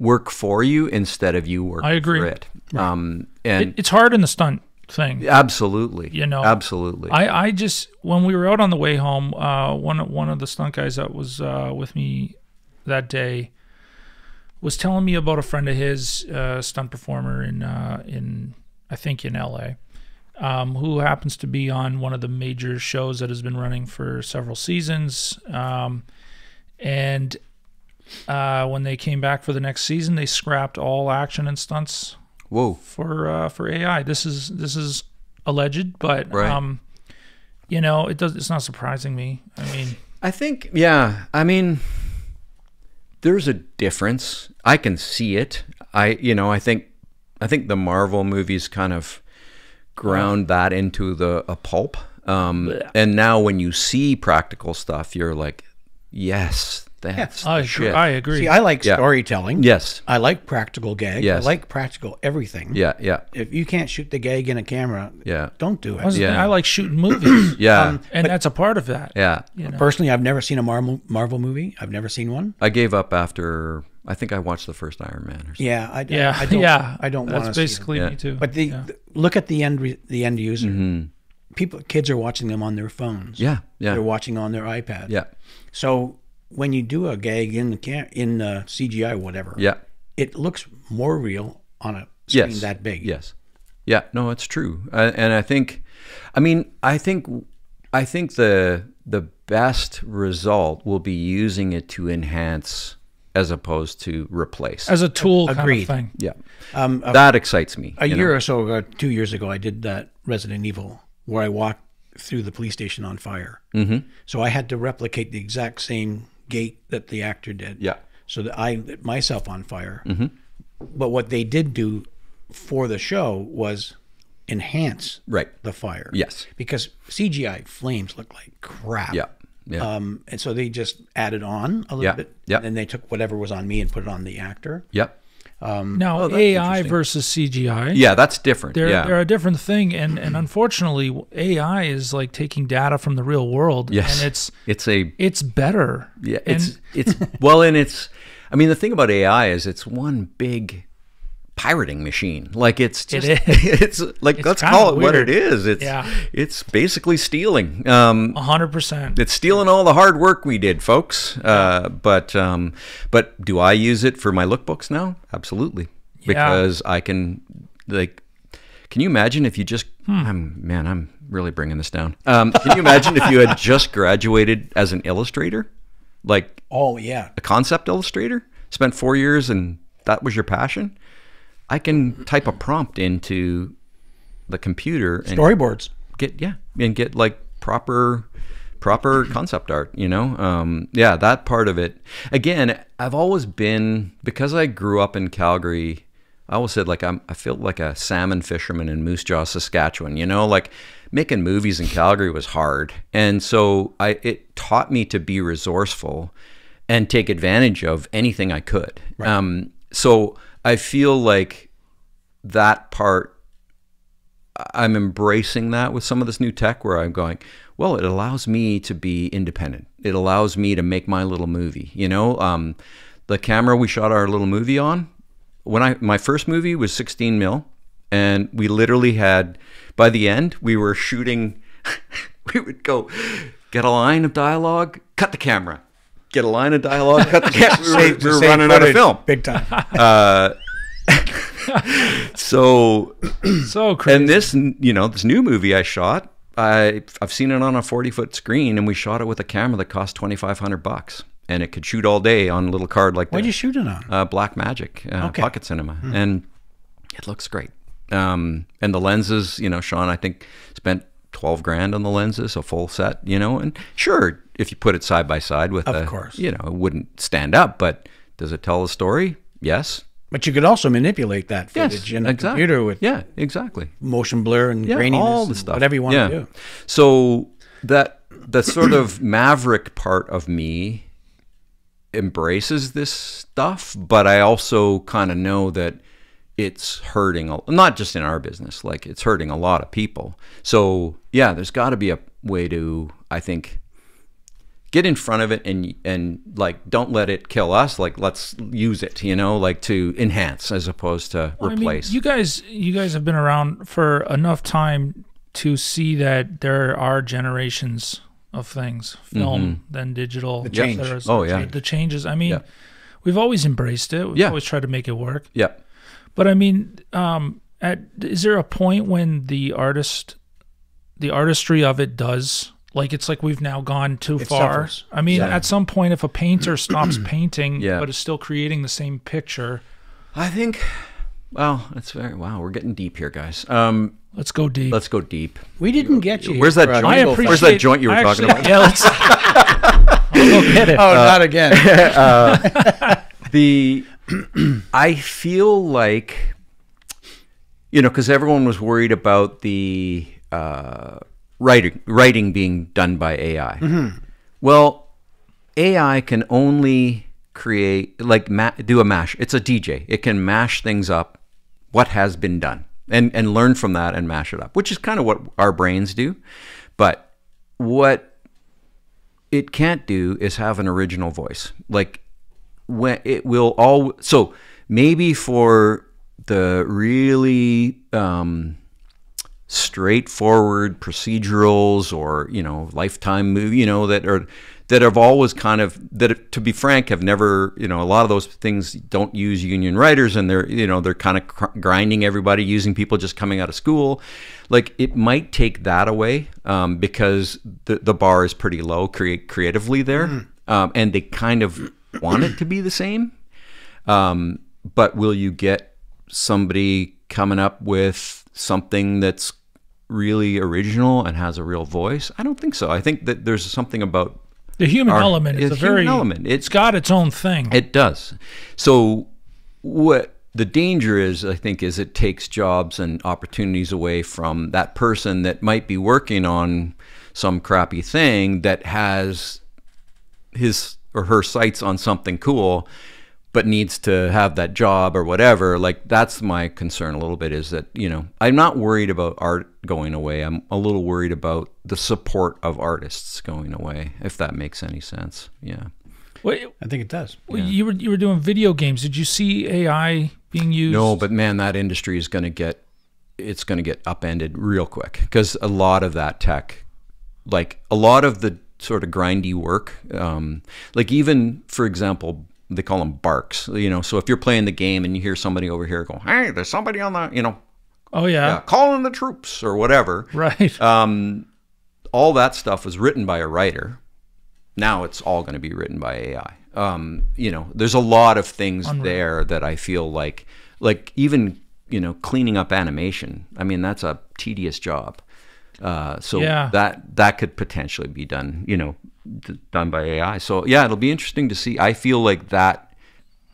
work for you instead of you working I agree. for it. Right. Um, and it, it's hard in the stunt thing. Absolutely. You know, absolutely. I, I just when we were out on the way home, uh, one one of the stunt guys that was uh, with me that day was telling me about a friend of his, uh, stunt performer in uh, in I think in L.A. Um, who happens to be on one of the major shows that has been running for several seasons. Um, and uh, when they came back for the next season, they scrapped all action and stunts Whoa. For uh, for AI, this is this is alleged, but right. um, you know, it does. It's not surprising me. I mean, I think yeah. I mean, there's a difference. I can see it. I you know I think I think the Marvel movies kind of ground that into the a pulp. Um, and now when you see practical stuff, you're like, yes, that's yeah. I, agree. I agree. See, I like yeah. storytelling. Yes. I like practical gag. Yes. I like practical everything. Yeah, yeah. If you can't shoot the gag in a camera, yeah, don't do it. I, yeah. I like shooting movies. yeah, um, and that's a part of that. Yeah. You know? Personally, I've never seen a Marvel Marvel movie. I've never seen one. I gave up after. I think I watched the first Iron Man. Or something. Yeah, I, yeah, I don't, yeah. I don't. That's basically me too. But the, the, look at the end re, the end user. Mm-hmm people kids are watching them on their phones yeah yeah they're watching on their ipad yeah so when you do a gag in the cam- in CGI whatever, yeah, it looks more real on a screen yes. that big. Yes. Yeah. No, it's true. I, uh, and I think, I mean, I think, I think the the best result will be using it to enhance as opposed to replace as a tool a, Agreed. Kind of Yeah. Um, a, that excites me. A year know? or so ago, two years ago, I did that Resident Evil where I walked through the police station on fire. Mm -hmm. So I had to replicate the exact same gait that the actor did. Yeah. So that I myself on fire. Mm-hmm. But what they did do for the show was enhance right. the fire. Yes. Because CGI flames look like crap. Yeah. Yeah. Um, and so they just added on a little yeah. bit. Yeah. And they took whatever was on me and put it on the actor. Yep. Um, now oh, AI versus CGI. Yeah, that's different. They're, yeah. they're a different thing, and and mm-hmm. unfortunately, AI is like taking data from the real world. Yes, and it's it's a it's better. Yeah, it's and, it's well, and it's. I mean, the thing about AI is it's one big pirating machine. Like it's just, it is. it's like it's let's call it weird. what it is. It's yeah. it's basically stealing. Um 100%. It's stealing all the hard work we did, folks. Uh, but um but do I use it for my lookbooks now? Absolutely. Yeah. Because I can like can you imagine if you just hmm. I'm man, I'm really bringing this down. Um, can you imagine if you had just graduated as an illustrator? Like oh yeah. A concept illustrator? Spent 4 years and that was your passion? I can type a prompt into the computer storyboards. Get yeah, and get like proper proper concept art. You know, um, yeah, that part of it. Again, I've always been because I grew up in Calgary. I always said like I'm, I felt like a salmon fisherman in Moose Jaw, Saskatchewan. You know, like making movies in Calgary was hard, and so I it taught me to be resourceful and take advantage of anything I could. Right. Um, so I feel like that part I'm embracing that with some of this new tech where I'm going, well, it allows me to be independent. It allows me to make my little movie. You know, um, the camera we shot our little movie on, when I my first movie was 16 mil, and we literally had by the end we were shooting. we would go get a line of dialogue, cut the camera, get a line of dialogue, cut the cat. we were, we were running out of film, big time. Uh, so so crazy. And this, you know, this new movie I shot, I I've seen it on a forty foot screen, and we shot it with a camera that cost twenty five hundred bucks, and it could shoot all day on a little card like that. What'd you shoot it on? Uh, Black Magic, uh, okay. pocket cinema, hmm. and it looks great. Um, and the lenses, you know, Sean, I think spent twelve grand on the lenses, a full set, you know, and sure, if you put it side by side with, of a, course, you know, it wouldn't stand up. But does it tell a story? Yes. But you could also manipulate that footage yes, in a exactly. computer with yeah, exactly motion blur and yeah, graininess, all the stuff, whatever you want yeah. to do. So that the sort of maverick part of me embraces this stuff, but I also kind of know that it's hurting a, not just in our business, like it's hurting a lot of people. So yeah, there's got to be a way to I think get in front of it and and like don't let it kill us like let's use it you know like to enhance as opposed to well, replace I mean, you guys you guys have been around for enough time to see that there are generations of things film mm-hmm. then digital the change. oh yeah the changes i mean yeah. we've always embraced it we've yeah. always tried to make it work yeah but i mean um at is there a point when the artist the artistry of it does like it's like we've now gone too it far. Suffers. I mean, yeah. at some point, if a painter stops painting yeah. but is still creating the same picture, I think. Well, that's very wow. We're getting deep here, guys. Um, let's go deep. Let's go deep. We didn't get you. Where's that right. joint? Where's that joint you were actually, talking about? Yeah, let's. I'll go get it. Uh, oh, uh, not again. uh, the I feel like you know because everyone was worried about the. Uh, writing writing being done by AI. Mm-hmm. Well, AI can only create like ma- do a mash. It's a DJ. It can mash things up what has been done and and learn from that and mash it up, which is kind of what our brains do. But what it can't do is have an original voice. Like when it will all so maybe for the really um, straightforward procedurals or you know lifetime movie you know that are that have always kind of that to be frank have never you know a lot of those things don't use union writers and they're you know they're kind of grinding everybody using people just coming out of school like it might take that away um, because the, the bar is pretty low create creatively there mm. um, and they kind of want it to be the same um, but will you get somebody coming up with something that's really original and has a real voice? I don't think so. I think that there's something about the human our, element. is a very element. It's, it's got its own thing. It does. So what the danger is, I think, is it takes jobs and opportunities away from that person that might be working on some crappy thing that has his or her sights on something cool but needs to have that job or whatever like that's my concern a little bit is that you know i'm not worried about art going away i'm a little worried about the support of artists going away if that makes any sense yeah well, i think it does well, yeah. you were you were doing video games did you see ai being used no but man that industry is going to get it's going to get upended real quick because a lot of that tech like a lot of the sort of grindy work um, like even for example they call them barks. You know, so if you're playing the game and you hear somebody over here go, "Hey, there's somebody on the," you know, oh yeah, yeah calling the troops or whatever, right? Um, all that stuff was written by a writer. Now it's all going to be written by AI. Um, you know, there's a lot of things Unreal. there that I feel like, like even you know, cleaning up animation. I mean, that's a tedious job. Uh, so yeah. that that could potentially be done, you know, done by AI. So yeah, it'll be interesting to see. I feel like that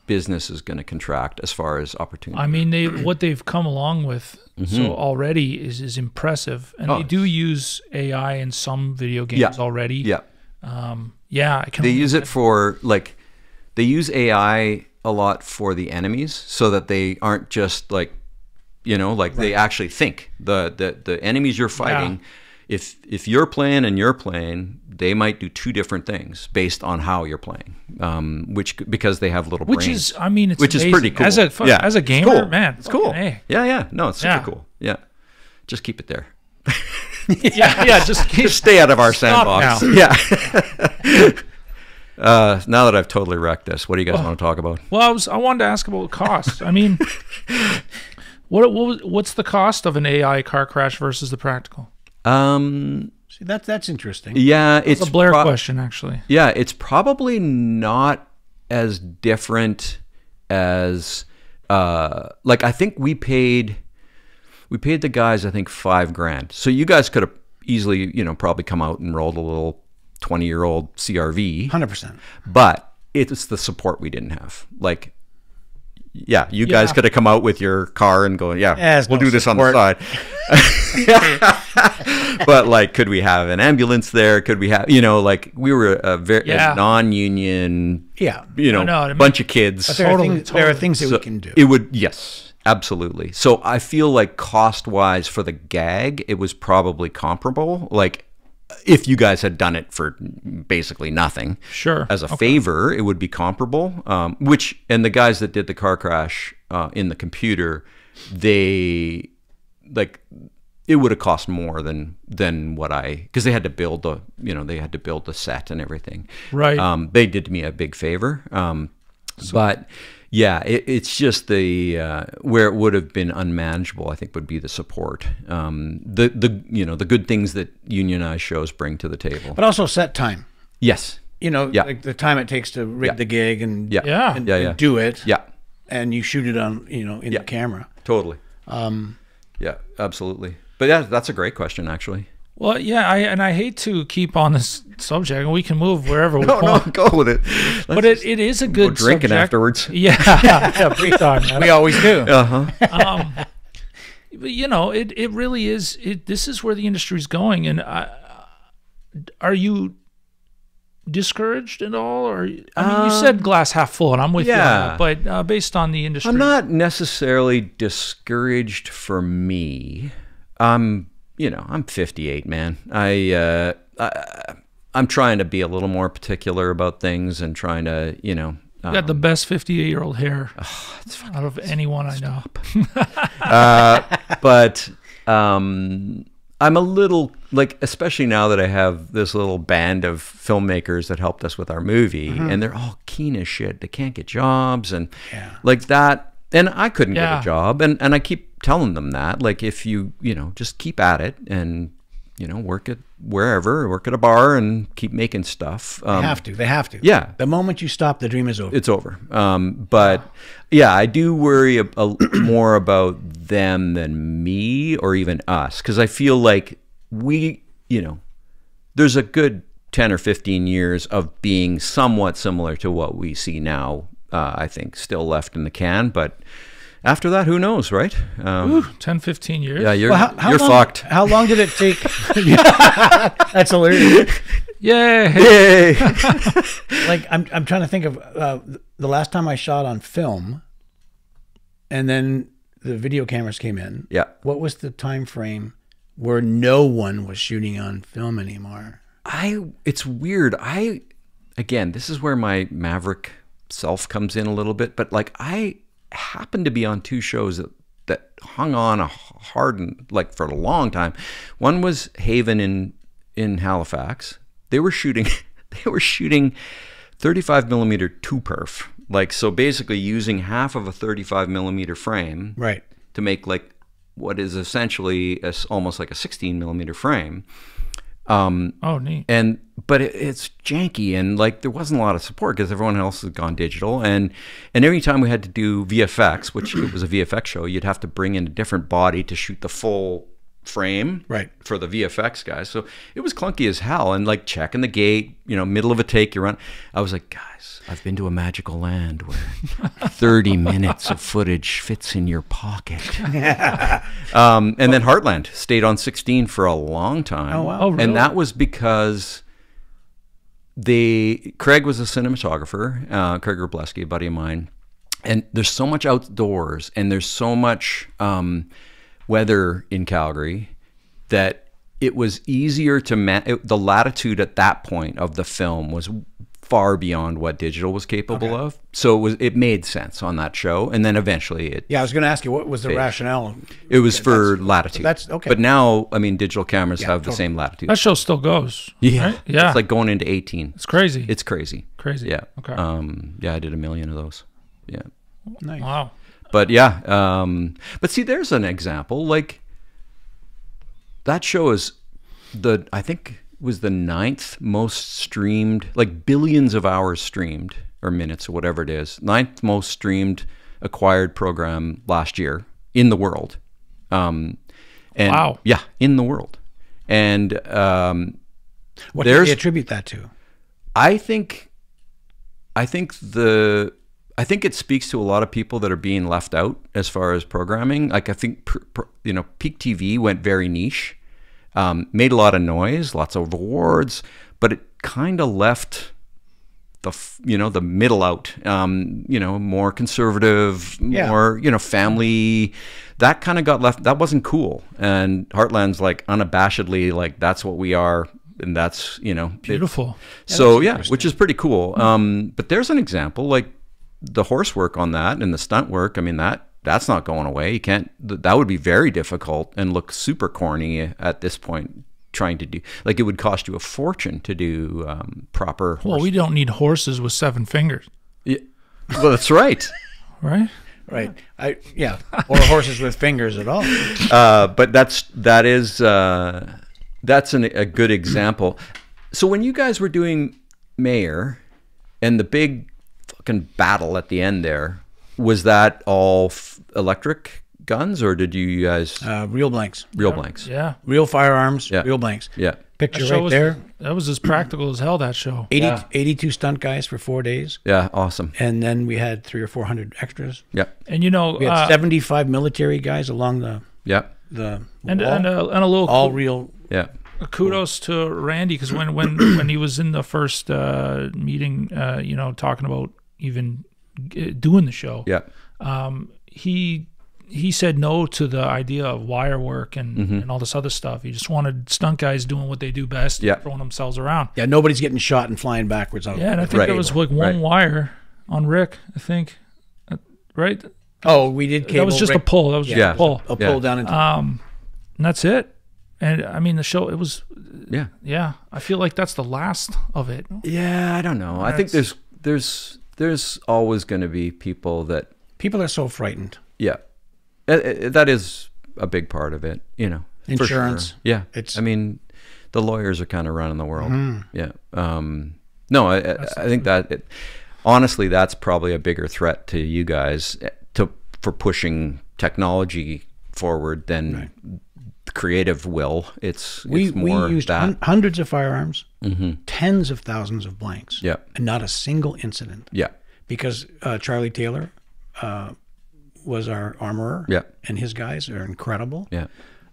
business is going to contract as far as opportunity. I mean, they what they've come along with mm-hmm. so already is is impressive, and oh. they do use AI in some video games yeah. already. Yeah, um, yeah. they use it for like they use AI a lot for the enemies, so that they aren't just like you know like right. they actually think the the the enemies you're fighting. Yeah if if you're playing and you're playing, they might do two different things based on how you're playing, um, which because they have little which brains. is I mean which amazing. is pretty cool as a yeah. as a gamer it's cool. man it's cool hey. yeah yeah no it's super yeah. cool yeah just keep it there. yeah, yeah, just, keep, just stay out of our sandbox. Now. Yeah. Uh, now that I've totally wrecked this, what do you guys oh. want to talk about? Well, I was I wanted to ask about cost. I mean, what, what what's the cost of an AI car crash versus the practical? Um, See, that's that's interesting. Yeah, that's it's a Blair question, actually. Yeah, it's probably not as different as uh, like I think we paid we paid the guys I think five grand. So you guys could have easily you know probably come out and rolled a little twenty year old CRV, hundred percent. But it's the support we didn't have. Like yeah, you yeah. guys could have come out with your car and go, yeah, As we'll no do this on the side. but like, could we have an ambulance there? Could we have, you know, like we were a very yeah. non-union, yeah, you know, no, no, I mean, bunch of kids. There, totally, are things, totally. there, are things, that so we can do. It would, yes, absolutely. So I feel like cost-wise for the gag, it was probably comparable. Like if you guys had done it for basically nothing, sure, as a okay. favor, it would be comparable. Um, which and the guys that did the car crash uh, in the computer, they like it would have cost more than than what I because they had to build the you know they had to build the set and everything. Right. Um, they did me a big favor, um, so, but yeah, it, it's just the uh, where it would have been unmanageable. I think would be the support, um, the the you know the good things that unionized shows bring to the table, but also set time. Yes, you know, yeah. like the time it takes to rig yeah. the gig and yeah, yeah. And, yeah, yeah. And do it. Yeah, and you shoot it on you know in the camera. Totally. Um, yeah, absolutely. But yeah, that's a great question actually. Well, yeah, I and I hate to keep on this subject, and we can move wherever we no, want. No, go with it. Let's but it, it is a good go drinking subject. afterwards. Yeah, yeah, time. we always do. Uh huh. Um, but you know, it it really is. It this is where the industry is going, and I, are you discouraged at all? Or I mean, you said um, glass half full, and I'm with yeah. you. But uh, based on the industry, I'm not necessarily discouraged. For me, I'm you know I'm 58, man. I uh, I'm trying to be a little more particular about things and trying to, you know. Um, got the um, best 58 year old hair oh, out of anyone stop. I know. uh, but um, I'm a little like, especially now that I have this little band of filmmakers that helped us with our movie, mm -hmm. and they're all keen as shit. They can't get jobs, and yeah. like that. And I couldn't yeah. get a job, and and I keep telling them that, like, if you you know just keep at it and you know, work at wherever, work at a bar and keep making stuff. Um, they have to. They have to. Yeah. The moment you stop, the dream is over. It's over. Um, but yeah, I do worry a, a more about them than me or even us because I feel like we, you know, there's a good 10 or 15 years of being somewhat similar to what we see now. Uh, I think still left in the can, but after that, who knows, right? Um, Ooh, 10, 15 years. Yeah, you're, well, how, how you're long, fucked. How long did it take? That's hilarious. Yay! Yay! like I'm, I'm trying to think of uh, the last time I shot on film, and then the video cameras came in. Yeah. What was the time frame where no one was shooting on film anymore? I. It's weird. I. Again, this is where my maverick self comes in a little bit, but like I happened to be on two shows that, that hung on a hard and like for a long time. One was Haven in in Halifax. They were shooting they were shooting 35 millimeter two perf. Like so basically using half of a 35 millimeter frame right. to make like what is essentially a, almost like a 16 millimeter frame. Um, oh, neat. And but it, it's janky and like there wasn't a lot of support because everyone else had gone digital. And and every time we had to do VFX, which it was a VFX show, you'd have to bring in a different body to shoot the full frame right for the VFX guys. So it was clunky as hell and like checking the gate, you know, middle of a take you're on. I was like, guys, I've been to a magical land where 30 minutes of footage fits in your pocket. um, and then Heartland stayed on 16 for a long time. Oh wow. Oh, really? And that was because the Craig was a cinematographer, uh, Craig Robleski, a buddy of mine. And there's so much outdoors and there's so much um, weather in Calgary that it was easier to man it, the latitude at that point of the film was far beyond what digital was capable okay. of so it was it made sense on that show and then eventually it yeah i was going to ask you what was the rationale it was for that's, latitude that's okay but now i mean digital cameras yeah, have totally. the same latitude that show still goes yeah right? yeah it's like going into 18 it's crazy it's crazy crazy yeah okay um yeah i did a million of those yeah nice. wow but yeah, um, but see, there's an example. Like that show is the I think was the ninth most streamed, like billions of hours streamed or minutes or whatever it is, ninth most streamed acquired program last year in the world. Um, and wow. Yeah, in the world. And um, what do you attribute that to? I think, I think the I think it speaks to a lot of people that are being left out as far as programming. Like I think per, per, you know, Peak TV went very niche, um, made a lot of noise, lots of awards, but it kind of left the you know the middle out um, you know more conservative yeah. more you know family that kind of got left that wasn't cool and heartland's like unabashedly like that's what we are and that's you know beautiful it, yeah, so yeah which is pretty cool hmm. um, but there's an example like the horse work on that and the stunt work, I mean that that's not going away. You can't that would be very difficult and look super corny at this point trying to do like it would cost you a fortune to do um, proper horse. Well, we don't need horses with seven fingers. Yeah. Well, that's right. right? Right. I yeah, or horses with fingers at all. Uh, but that's that is uh, that's an, a good example. So when you guys were doing Mayor and the big frickin' battle at the end there. Was that all electric guns, or did you guys uh, real blanks? Real blanks. Yeah. Real firearms. Yeah. Real blanks. Yeah. Picture right was, there. That was as practical as hell. That show. 80, yeah. 82 stunt guys for four days. Yeah, awesome. And then we had three or four hundred extras. Yeah. And you know, we had uh, seventy-five military guys along the. Yeah. The and wall, and, a, uh, and a little all real. Yeah kudos to Randy because when when when he was in the first uh, meeting, uh, you know, talking about even uh, doing the show. Yeah. Um, he he said no to the idea of wire work and, mm -hmm. and all this other stuff. He just wanted stunt guys doing what they do best, yeah. throwing themselves around. Yeah, nobody's getting shot and flying backwards. yeah, and I think right. there was like one right. wire on Rick, I think, uh, right? Oh, we did cable. That was just Rick. a pull. That was yeah. just a pull. A pull down into. Um, and that's it. And I mean, the show, it was. Yeah. Yeah. I feel like that's the last of it. Yeah, I don't know. I think there's, there's, there's always going to be people that people are so frightened. Yeah, it, uh, it, uh, uh, that is a big part of it. You know, insurance. Sure. Yeah, it's. I mean, the lawyers are kind of running the world. Mm. Yeah. Um, no, I, I think that it, honestly, that's probably a bigger threat to you guys eh, to for pushing technology forward than right creative will. It's, we, it's we used hundreds of firearms, mm-hmm. tens of thousands of blanks, yeah. and not a single incident. Yeah, because uh, Charlie Taylor uh, was our armorer, yeah. and his guys are incredible. Yeah,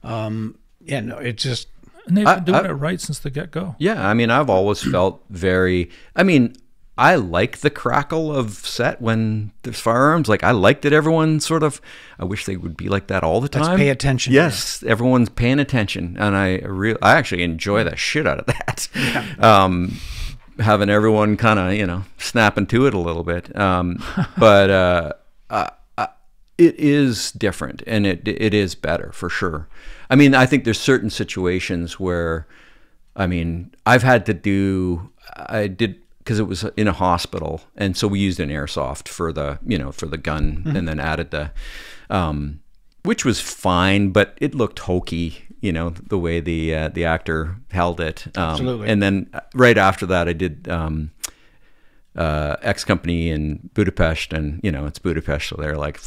um, yeah, no, it's just and they've been I, doing I, it right since the get go. Yeah, I mean, I've always felt very. I mean, I like the crackle of set when there's firearms. Like I liked that everyone sort of. I wish they would be like that all the time. Let's pay attention. Yes, everyone's paying attention, and I real I actually enjoy the shit out of that. Yeah. Um, having everyone kind of you know snapping to it a little bit, um, but uh, uh, it is different, and it it is better for sure. I mean, I think there's certain situations where, I mean, I've had to do. I did because it was in a hospital, and so we used an airsoft for the you know for the gun, mm-hmm. and then added the, um, which was fine, but it looked hokey, you know, the way the uh, the actor held it. Um, Absolutely. And then uh, right after that, I did um, uh, X Company in Budapest, and you know it's Budapest, so they're like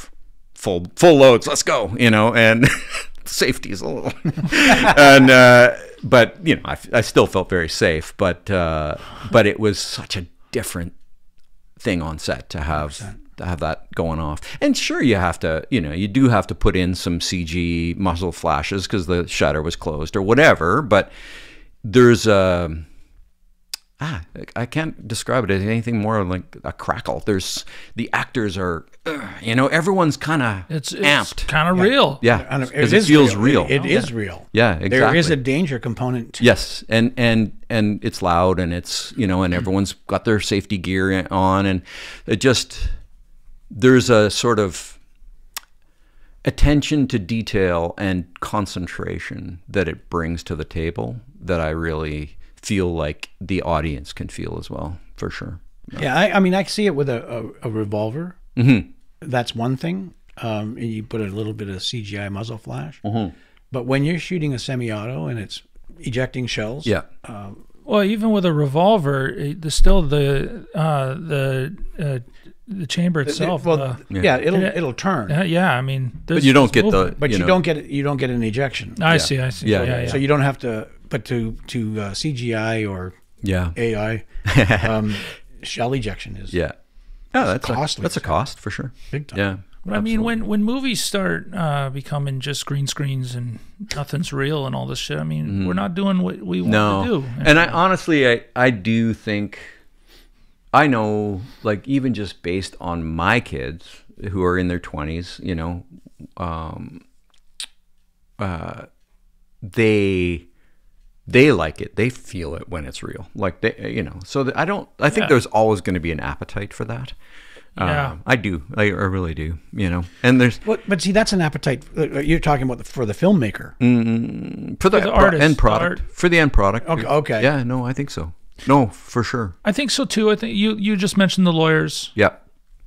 full full loads, let's go, you know, and safety is a little, and uh, but you know, I, I still felt very safe. But uh, but it was such a different thing on set to have 100%. to have that going off. And sure, you have to, you know, you do have to put in some CG muzzle flashes because the shutter was closed or whatever. But there's a ah, I can't describe it as anything more like a crackle. There's the actors are, you know, everyone's kind of it's, it's amped, kind of yeah. real. Yeah, because it, it feels real. real. It, it oh, is yeah. real. Yeah, exactly. There is a danger component. To yes, and and and it's loud, and it's you know, and everyone's got their safety gear on, and it just there's a sort of attention to detail and concentration that it brings to the table that I really feel like the audience can feel as well, for sure. Yeah, yeah I, I, mean, I see it with a, a, a revolver. Mm-hmm. That's one thing. Um, and you put a little bit of CGI muzzle flash. Mm-hmm. But when you're shooting a semi-auto and it's ejecting shells, yeah. Um, well, even with a revolver, the still the uh, the uh, the chamber itself. well, uh, yeah. yeah, it'll it, will turn. Uh, yeah, I mean, but you don't get movement. the. But you, know, don't get you don't get an ejection. I yeah. see. I see. Yeah, yeah, So you don't have to but to to uh, CGI or yeah AI, um, shell ejection is yeah. Oh, that's costly. A, that's a cost for sure. Big time. Yeah. But I mean, when when movies start uh, becoming just green screens and nothing's real and all this shit, I mean, mm. we're not doing what we want no. to do. And I honestly, I I do think, I know, like even just based on my kids who are in their twenties, you know, um, uh, they they like it they feel it when it's real like they you know so i don't i think yeah. there's always going to be an appetite for that um, yeah. I do. I, I, really do. You know, and there's but, but see that's an appetite. Uh, uh, you're talking about the, for the filmmaker, mm, for the, for the artist, end product, art. for the end product. Okay, okay. Yeah. No, I think so. No, for sure. I think so too. I think you you just mentioned the lawyers. Yeah.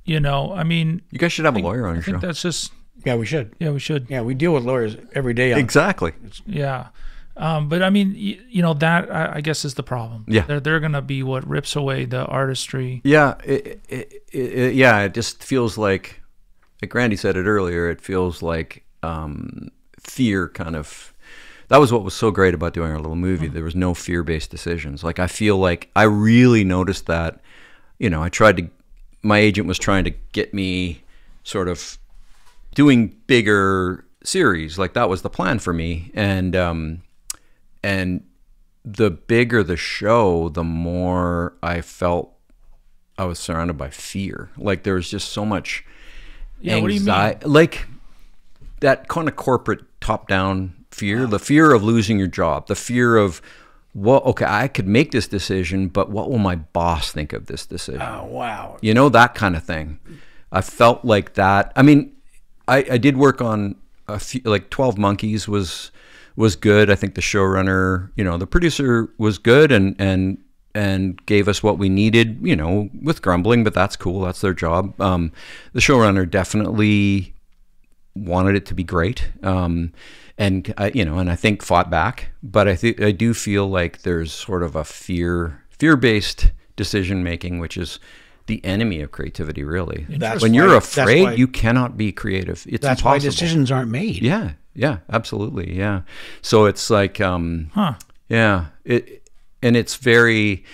You know, I mean, you guys should have a lawyer on your I show. that's just. Yeah, we should. Yeah, we should. Yeah, we deal with lawyers every day. exactly. yeah. Um, but I mean, you, you know, that I, I, guess is the problem. Yeah, they're, they're going to be what rips away the artistry. Yeah, it, it, it, yeah. It just feels like, like Randy said it earlier. It feels like um, fear, kind of. That was what was so great about doing our little movie. Mm. There was no fear-based decisions. Like I feel like I really noticed that. You know, I tried to. My agent was trying to get me sort of doing bigger series. Like that was the plan for me, and. Um, and the bigger the show, the more I felt I was surrounded by fear. Like there was just so much yeah, anxiety. Like that kind of corporate top down fear, the fear of losing your job, the fear of well, okay, I could make this decision, but what will my boss think of this decision? Oh wow. You know, that kind of thing. I felt like that. I mean, I, I did work on a few like Twelve Monkeys was was good. I think the showrunner, you know, the producer was good and and and gave us what we needed, you know, with grumbling, but that's cool. That's their job. Um, the showrunner definitely wanted it to be great. Um, and I, you know, and I think fought back, but I think I do feel like there's sort of a fear fear-based decision making, which is the enemy of creativity, really. That's when why, you're afraid, why, you cannot be creative. It's that's impossible. why decisions aren't made. Yeah, yeah, absolutely. Yeah. So it's like, um, huh. yeah, it, and it's very,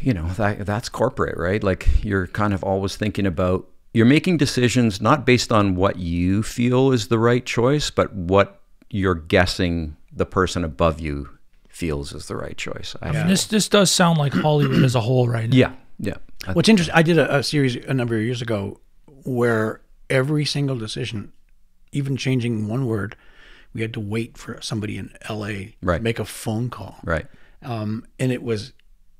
you know, that, that's corporate, right? Like you're kind of always thinking about, you're making decisions not based on what you feel is the right choice, but what you're guessing the person above you feels is the right choice. I, mean, this, this does sound like Hollywood as a whole right now. Yeah. Yeah. What's interesting, I did a, a series a number of years ago where every single decision even changing one word, we had to wait for somebody in LA right. to make a phone call. Right. Um, and it was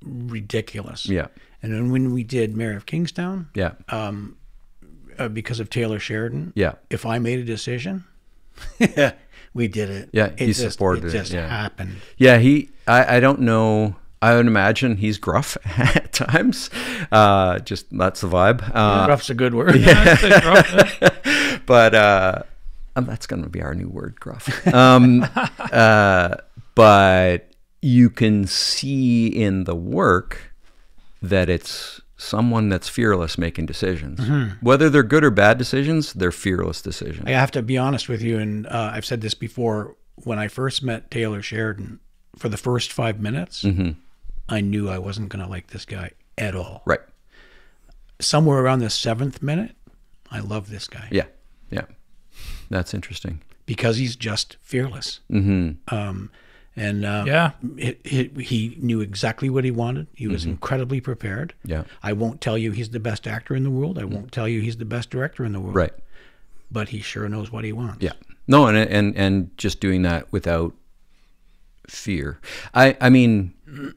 ridiculous. Yeah. And then when we did Mayor of Kingstown, yeah. Um, uh, because of Taylor Sheridan, yeah. If I made a decision, we did it. Yeah, it he just, supported it. Just it, yeah. happened. Yeah, he. I, I don't know. I would imagine he's gruff at times. Uh, just that's the vibe. Uh, gruff's a good word. Yeah. but uh, and um, that's going to be our new word, gruff. Um, uh, but you can see in the work that it's someone that's fearless making decisions. Mm -hmm. Whether they're good or bad decisions, they're fearless decisions. I have to be honest with you, and uh, I've said this before. When I first met Taylor Sheridan, for the first five minutes, mm -hmm. I knew I wasn't going to like this guy at all. Right. Somewhere around the seventh minute, I love this guy. Yeah. Yeah. That's interesting. Because he's just fearless. Mm-hmm. Um, and uh, yeah, it, it, he knew exactly what he wanted. He was mm-hmm. incredibly prepared. Yeah, I won't tell you he's the best actor in the world. I mm-hmm. won't tell you he's the best director in the world. Right, but he sure knows what he wants. Yeah, no, and and and just doing that without fear. I I mean,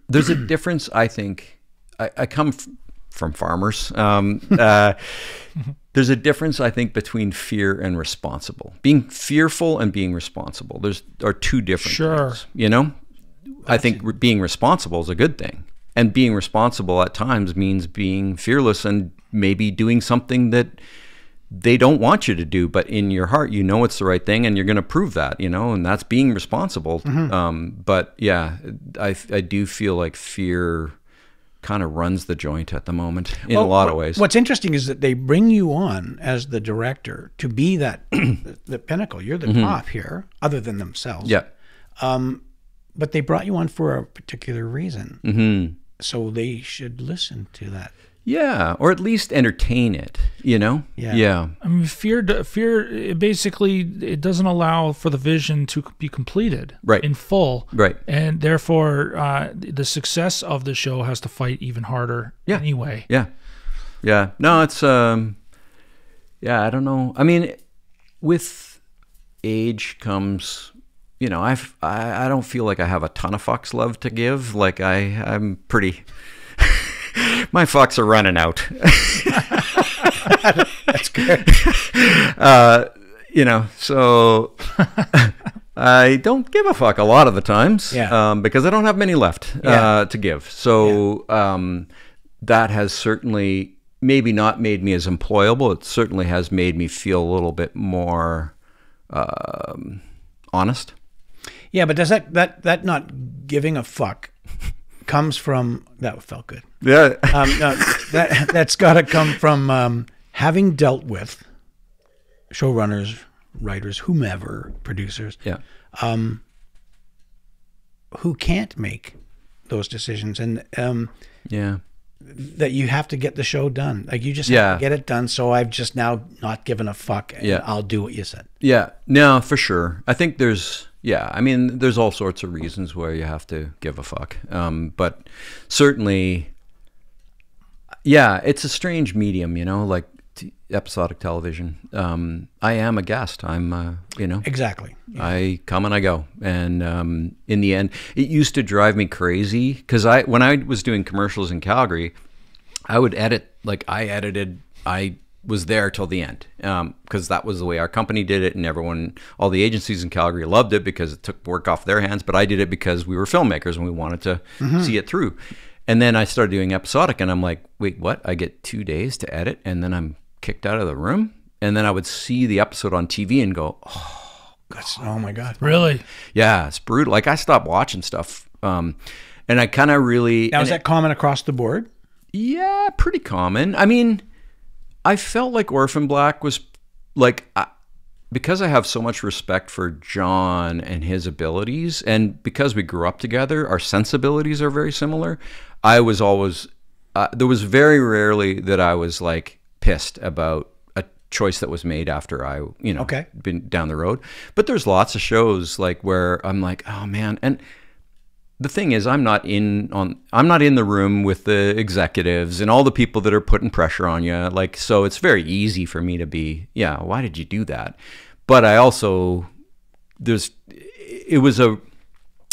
there's a difference. I think I, I come f- from farmers. Um, uh, There's a difference, I think, between fear and responsible. Being fearful and being responsible. There's are two different sure. things. You know, I think being responsible is a good thing, and being responsible at times means being fearless and maybe doing something that they don't want you to do, but in your heart, you know it's the right thing, and you're going to prove that, you know, and that's being responsible. Mm-hmm. Um, but yeah, I, I do feel like fear kind of runs the joint at the moment in well, a lot of ways. What's interesting is that they bring you on as the director to be that the, pinnacle. You're the mm-hmm. top here, other than themselves. Yeah. Um, but they brought you on for a particular reason. Mm-hmm. So they should listen to that yeah, or at least entertain it. You know. Yeah. Yeah. I mean, fear. Fear. It basically, it doesn't allow for the vision to be completed. Right. In full. Right. And therefore, uh, the success of the show has to fight even harder. Yeah. Anyway. Yeah. Yeah. No, it's um. Yeah, I don't know. I mean, with age comes you know i've I, I don't feel like i have a ton of Fox love to give like i i'm pretty my fucks are running out. That's good. Uh, you know, so I don't give a fuck a lot of the times yeah. um, because I don't have many left uh, to give. So yeah. um, that has certainly maybe not made me as employable. It certainly has made me feel a little bit more um, honest. Yeah, but does that that that not giving a fuck comes from that felt good. Yeah, um, no, that that's got to come from um, having dealt with showrunners, writers, whomever, producers. Yeah. Um, who can't make those decisions and um, yeah that you have to get the show done like you just yeah. get it done so i've just now not given a fuck yeah. i'll do what you said yeah no for sure i think there's yeah, I mean, there's all sorts of reasons where you have to give a fuck, um, but certainly, yeah, it's a strange medium, you know, like episodic television. Um, I am a guest. I'm, uh, you know, exactly. Yeah. I come and I go, and um, in the end, it used to drive me crazy because I, when I was doing commercials in Calgary, I would edit like I edited. I was there till the end because um, that was the way our company did it, and everyone, all the agencies in Calgary loved it because it took work off their hands. But I did it because we were filmmakers and we wanted to mm -hmm. see it through. And then I started doing episodic, and I'm like, wait, what? I get two days to edit, and then I'm kicked out of the room. And then I would see the episode on TV and go, oh, God. oh my God, really? Yeah, it's brutal. Like I stopped watching stuff, um, and I kind of really now is that it, common across the board? Yeah, pretty common. I mean I felt like Orphan Black was like I, because I have so much respect for John and his abilities, and because we grew up together, our sensibilities are very similar. I was always uh, there was very rarely that I was like pissed about a choice that was made after I, you know, okay. been down the road. But there's lots of shows like where I'm like, oh man, and the thing is i'm not in on i'm not in the room with the executives and all the people that are putting pressure on you like so it's very easy for me to be yeah why did you do that but i also there's it was a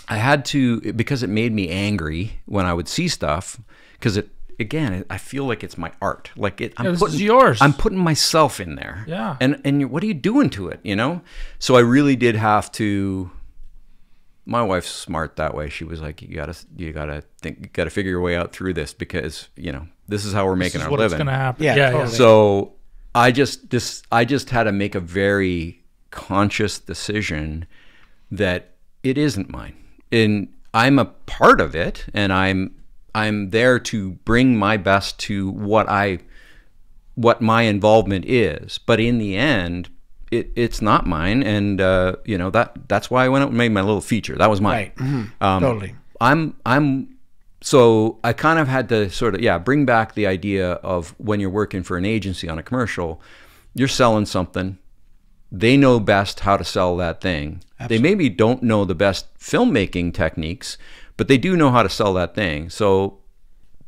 i had to because it made me angry when i would see stuff because it again i feel like it's my art like it i'm yeah, putting yours i'm putting myself in there yeah and and what are you doing to it you know so i really did have to my wife's smart that way. She was like, "You gotta, you gotta think, you gotta figure your way out through this because you know this is how we're making our what living." What's gonna happen? Yeah. yeah, totally. So I just this I just had to make a very conscious decision that it isn't mine, and I'm a part of it, and I'm I'm there to bring my best to what I what my involvement is. But in the end, it, it's not mine, and uh, you know that that's why I went out and made my little feature. That was mine. Right. Mm -hmm. um, totally. I'm I'm so I kind of had to sort of yeah bring back the idea of when you're working for an agency on a commercial, you're selling something. They know best how to sell that thing. Absolutely. They maybe don't know the best filmmaking techniques, but they do know how to sell that thing. So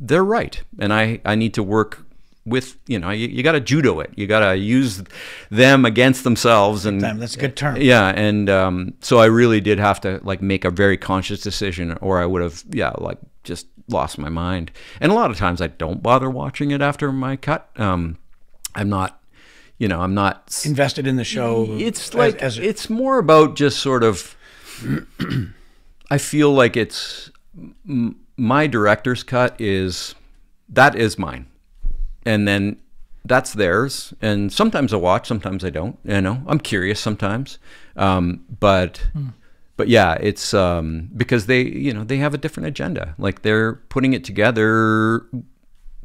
they're right, and I I need to work with you know you, you got to judo it you got to use them against themselves and that's a good term yeah and um, so i really did have to like make a very conscious decision or i would have yeah like just lost my mind and a lot of times i don't bother watching it after my cut um, i'm not you know i'm not invested in the show it's like as, as it's more about just sort of i feel like it's my director's cut is that is mine and then that's theirs. And sometimes I watch, sometimes I don't. You know, I'm curious sometimes, um, but. Mm. But yeah, it's um, because they, you know, they have a different agenda. Like they're putting it together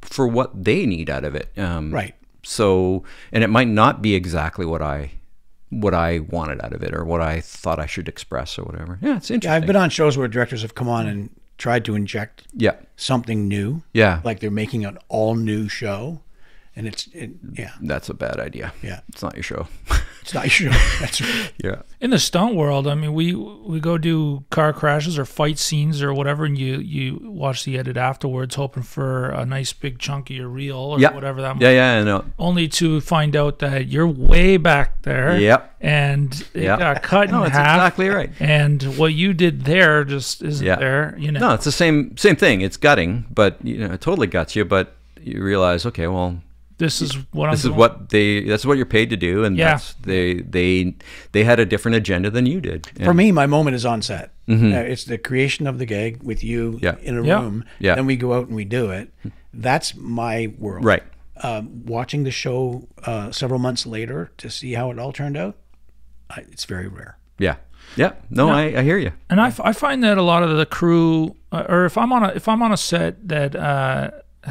for what they need out of it. Um, right. So, and it might not be exactly what I what I wanted out of it or what I thought I should express or whatever. Yeah, it's interesting. Yeah, I've been on shows where directors have come on and tried to inject yeah. something new. Yeah. Like they're making an all new show and it's it, yeah. That's a bad idea. Yeah, it's not your show. it's not your show. That's right. yeah. In the stunt world, I mean, we we go do car crashes or fight scenes or whatever, and you you watch the edit afterwards, hoping for a nice big chunk of your reel or yep. whatever that. Yeah, be. yeah, I know. Only to find out that you're way back there. Yep. And it yep. got cut no, in that's half. Exactly right. And what you did there just isn't yeah. there. You know. No, it's the same same thing. It's gutting, but you know, it totally guts you, but you realize, okay, well this is what I'm this doing. is what they that's what you're paid to do and yeah. they they they had a different agenda than you did yeah. for me my moment is on set mm -hmm. it's the creation of the gag with you yeah. in a room yeah. then we go out and we do it that's my world right uh, watching the show uh, several months later to see how it all turned out it's very rare yeah yeah no now, I, I hear you and I, I find that a lot of the crew uh, or if i'm on a if i'm on a set that uh,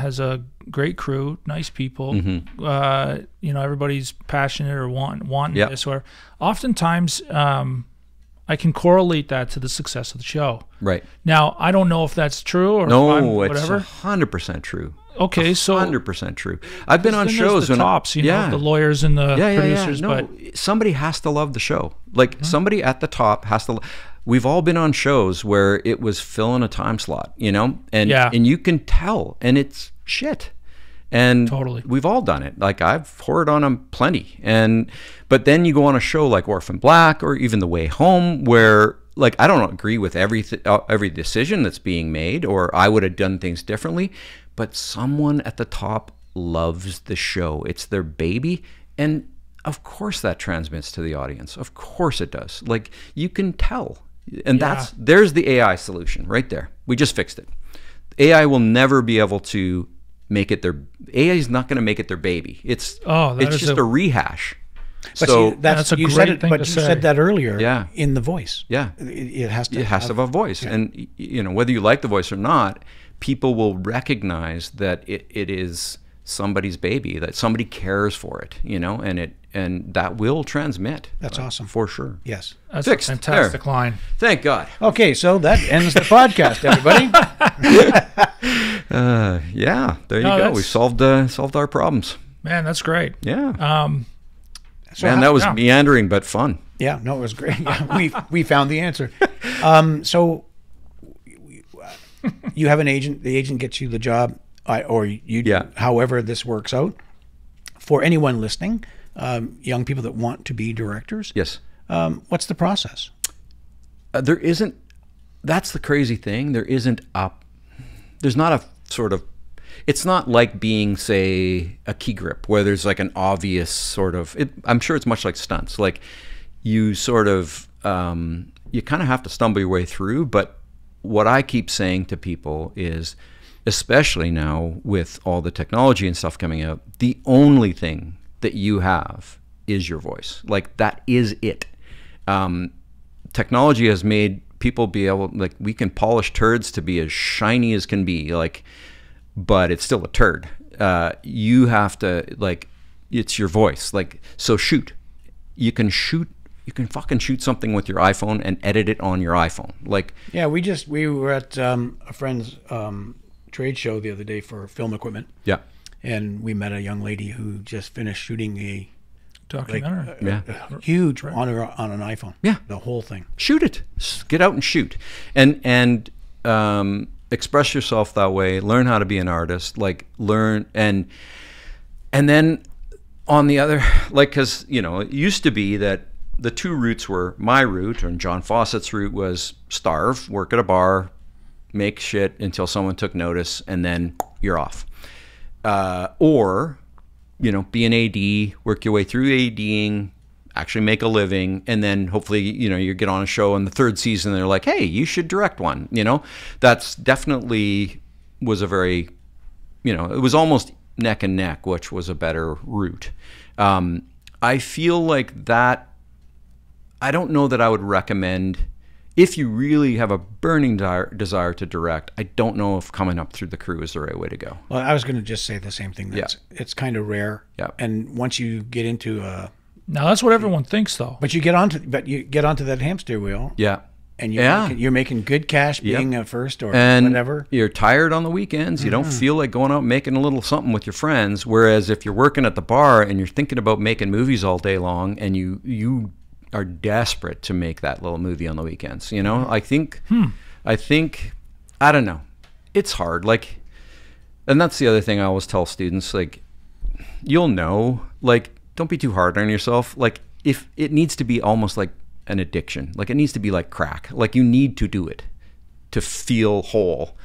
has a great crew, nice people. Mm-hmm. Uh, you know, everybody's passionate or want wanting yep. this. Or oftentimes, um, I can correlate that to the success of the show. Right now, I don't know if that's true or no, it's hundred percent true. Okay, so hundred percent true. I've been on shows the when tops, you yeah. know, the lawyers and the yeah, producers. Yeah, no, but somebody has to love the show. Like mm-hmm. somebody at the top has to. Lo- We've all been on shows where it was filling a time slot, you know, and and you can tell, and it's shit. And totally, we've all done it. Like I've poured on them plenty. And but then you go on a show like Orphan Black or even The Way Home, where like I don't agree with every uh, every decision that's being made, or I would have done things differently. But someone at the top loves the show. It's their baby, and of course that transmits to the audience. Of course it does. Like you can tell, and yeah. that's there's the AI solution right there. We just fixed it. AI will never be able to make it their AI is not going to make it their baby. It's oh, it's just a, a rehash. But so see, that's, that's, a you great said it, thing But you say. said that earlier. Yeah. in the voice. Yeah, it, it has to. It has have, to have a voice, yeah. and you know whether you like the voice or not, people will recognize that it, it is somebody's baby, that somebody cares for it. You know, and it and that will transmit. That's uh, awesome for sure. Yes, that's Fixed. a fantastic there. line. Thank God. Okay, so that ends the podcast, everybody. Uh, yeah, there you no, go. We solved uh, solved our problems. Man, that's great. Yeah. Um, so Man, how, that was meandering but fun. Yeah, no, it was great. Yeah, we we found the answer. Um, so you have an agent. The agent gets you the job, or you, yeah. however this works out. For anyone listening, um, young people that want to be directors, yes. Um, what's the process? Uh, there isn't. That's the crazy thing. There isn't a. There's not a sort of it's not like being say a key grip where there's like an obvious sort of it, i'm sure it's much like stunts like you sort of um, you kind of have to stumble your way through but what i keep saying to people is especially now with all the technology and stuff coming out the only thing that you have is your voice like that is it um, technology has made people be able like we can polish turds to be as shiny as can be like but it's still a turd uh, you have to like it's your voice like so shoot you can shoot you can fucking shoot something with your iphone and edit it on your iphone like yeah we just we were at um, a friend's um, trade show the other day for film equipment yeah and we met a young lady who just finished shooting a documentary. Like, uh, yeah. Uh, huge right. on, a, on an iPhone. Yeah. The whole thing. Shoot it. Get out and shoot. And, and, um, express yourself that way learn how to be an artist like learn and and then on the other like because you know it used to be that the two routes were my route and john fawcett's route was starve work at a bar make shit until someone took notice and then you're off uh, or you know, be an AD, work your way through ADing, actually make a living, and then hopefully, you know, you get on a show in the third season. they're like, hey, you should direct one. You know, that's definitely was a very, you know, it was almost neck and neck, which was a better route. Um, I feel like that. I don't know that I would recommend if you really have a burning desire to direct, I don't know if coming up through the crew is the right way to go. Well, I was going to just say the same thing. That's, yeah. It's kind of rare. Yeah. And once you get into a. Now, that's what everyone thinks, though. But you get onto, but you get onto that hamster wheel. Yeah and you're, yeah. making, you're making good cash being yep. a first or and whatever. You're tired on the weekends. You mm -hmm. don't mm-hmm. feel like going out making a little something with your friends. Whereas if you're working at the bar and you're thinking about making movies all day long and you you are desperate to make that little movie on the weekends. You know, I think, hmm. I think, I don't know. It's hard. Like, and that's the other thing I always tell students. Like, you'll know. Like, don't be too hard on yourself. Like, if it needs to be almost like an addiction. Like, it needs to be like crack. Like, you need to do it to feel whole.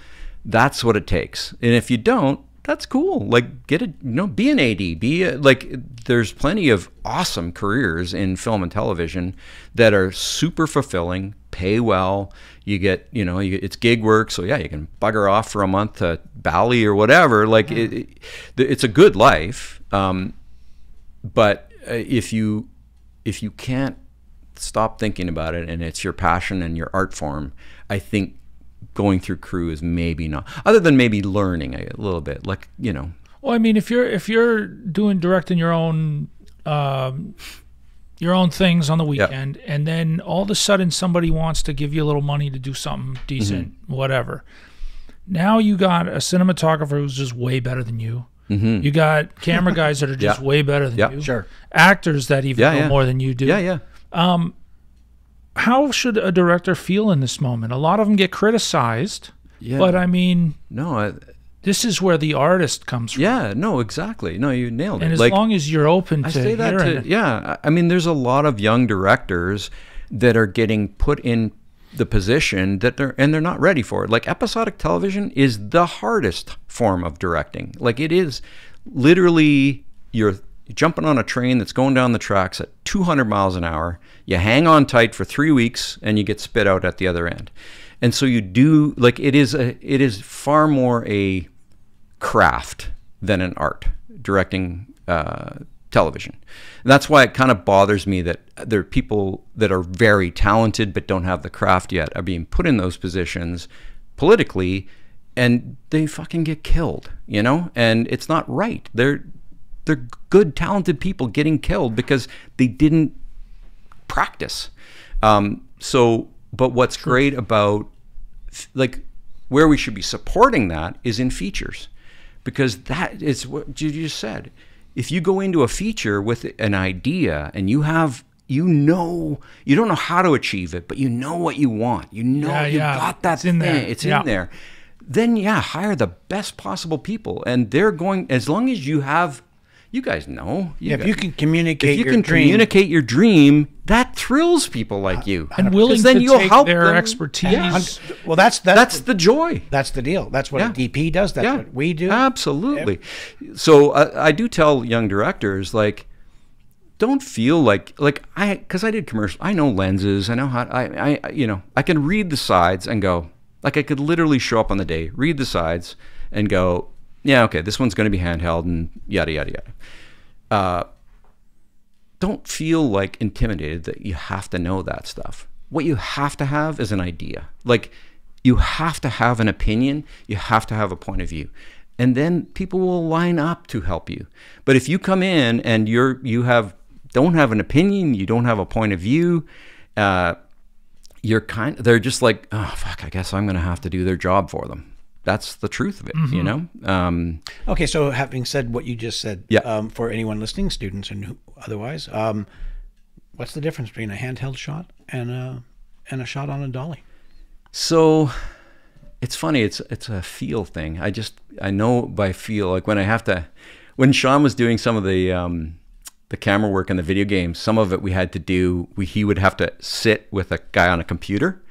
That's what it takes. And if you don't, that's cool. Like, get a, you know, be an AD, be a, like, there's plenty of awesome careers in film and television that are super fulfilling, pay well. You get, you know, you, it's gig work. So, yeah, you can bugger off for a month to Bali or whatever. Like, yeah. it, it, it's a good life. Um, but uh, if you, if you can't stop thinking about it and it's your passion and your art form, I think going through crew is maybe not other than maybe learning a little bit like you know well i mean if you're if you're doing directing your own um, your own things on the weekend and then all of a sudden somebody wants to give you a little money to do something decent mm-hmm. whatever now you got a cinematographer who's just way better than you mm-hmm. you got camera guys that are just yeah. way better than you sure actors that even know more than you do yeah yeah um, how should a director feel in this moment? A lot of them get criticized, yeah. but I mean, no, I, this is where the artist comes from. Yeah, no, exactly. No, you nailed it. And as like, long as you're open to, I say that to, it. yeah. I mean, there's a lot of young directors that are getting put in the position that they're and they're not ready for it. Like episodic television is the hardest form of directing. Like it is literally your you're jumping on a train that's going down the tracks at 200 miles an hour. You hang on tight for three weeks and you get spit out at the other end. And so you do like it is a it is far more a craft than an art directing uh, television. And that's why it kind of bothers me that there are people that are very talented but don't have the craft yet are being put in those positions politically and they fucking get killed, you know? And it's not right. They're they're good, talented people getting killed because they didn't practice. Um, so, but what's great about like where we should be supporting that is in features because that is what you just said. If you go into a feature with an idea and you have you know you don't know how to achieve it, but you know what you want. You know yeah, you yeah. got that it's in thing. There. It's yeah. in there. Then yeah, hire the best possible people, and they're going as long as you have you guys know. You yeah, if you can communicate, if you can dream, communicate your dream, that thrills people like you, and willing then you'll help their them. expertise. Yeah. Well, that's that's, that's the, the, joy. That's the deal. That's what yeah. a DP does. That's yeah. what we do. Absolutely. So I, uh, I do tell young directors like don't feel like like I because I did commercial. I know lenses. I know how I I you know I can read the sides and go like I could literally show up on the day read the sides and go yeah, okay, this one's going to be handheld and yada, yada, yada. Uh, don't feel like intimidated that you have to know that stuff. What you have to have is an idea. Like, you have to have an opinion, you have to have a point of view. And then people will line up to help you. But if you come in and you're you have don't have an opinion, you don't have a point of view, uh, you're kind they're just like, oh fuck, I guess I'm gonna have to do their job for them that's the truth of it, mm-hmm. you know? Um, okay, so having said what you just said, yeah. Um, for anyone listening, students and otherwise, um, what's the difference between a handheld shot and a, and a shot on a dolly? So it's funny, it's, it's a feel thing. I just, I know by feel, like when I have to, when Sean was doing some of the, um, the camera work in the video games, some of it we had to do, we, he would have to sit with a guy on a computer.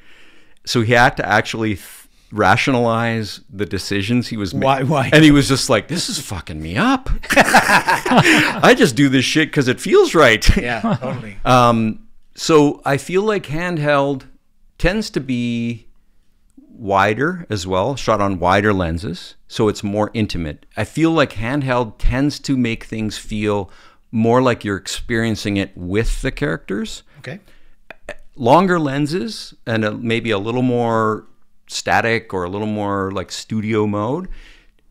So he had to actually th- rationalize the decisions he was making. Why, why? And he was just like, this is fucking me up. I just do this shit because it feels right. Yeah, totally. um, so I feel like handheld tends to be wider as well, shot on wider lenses. So it's more intimate. I feel like handheld tends to make things feel more like you're experiencing it with the characters. Okay. Longer lenses and a, maybe a little more static or a little more like studio mode,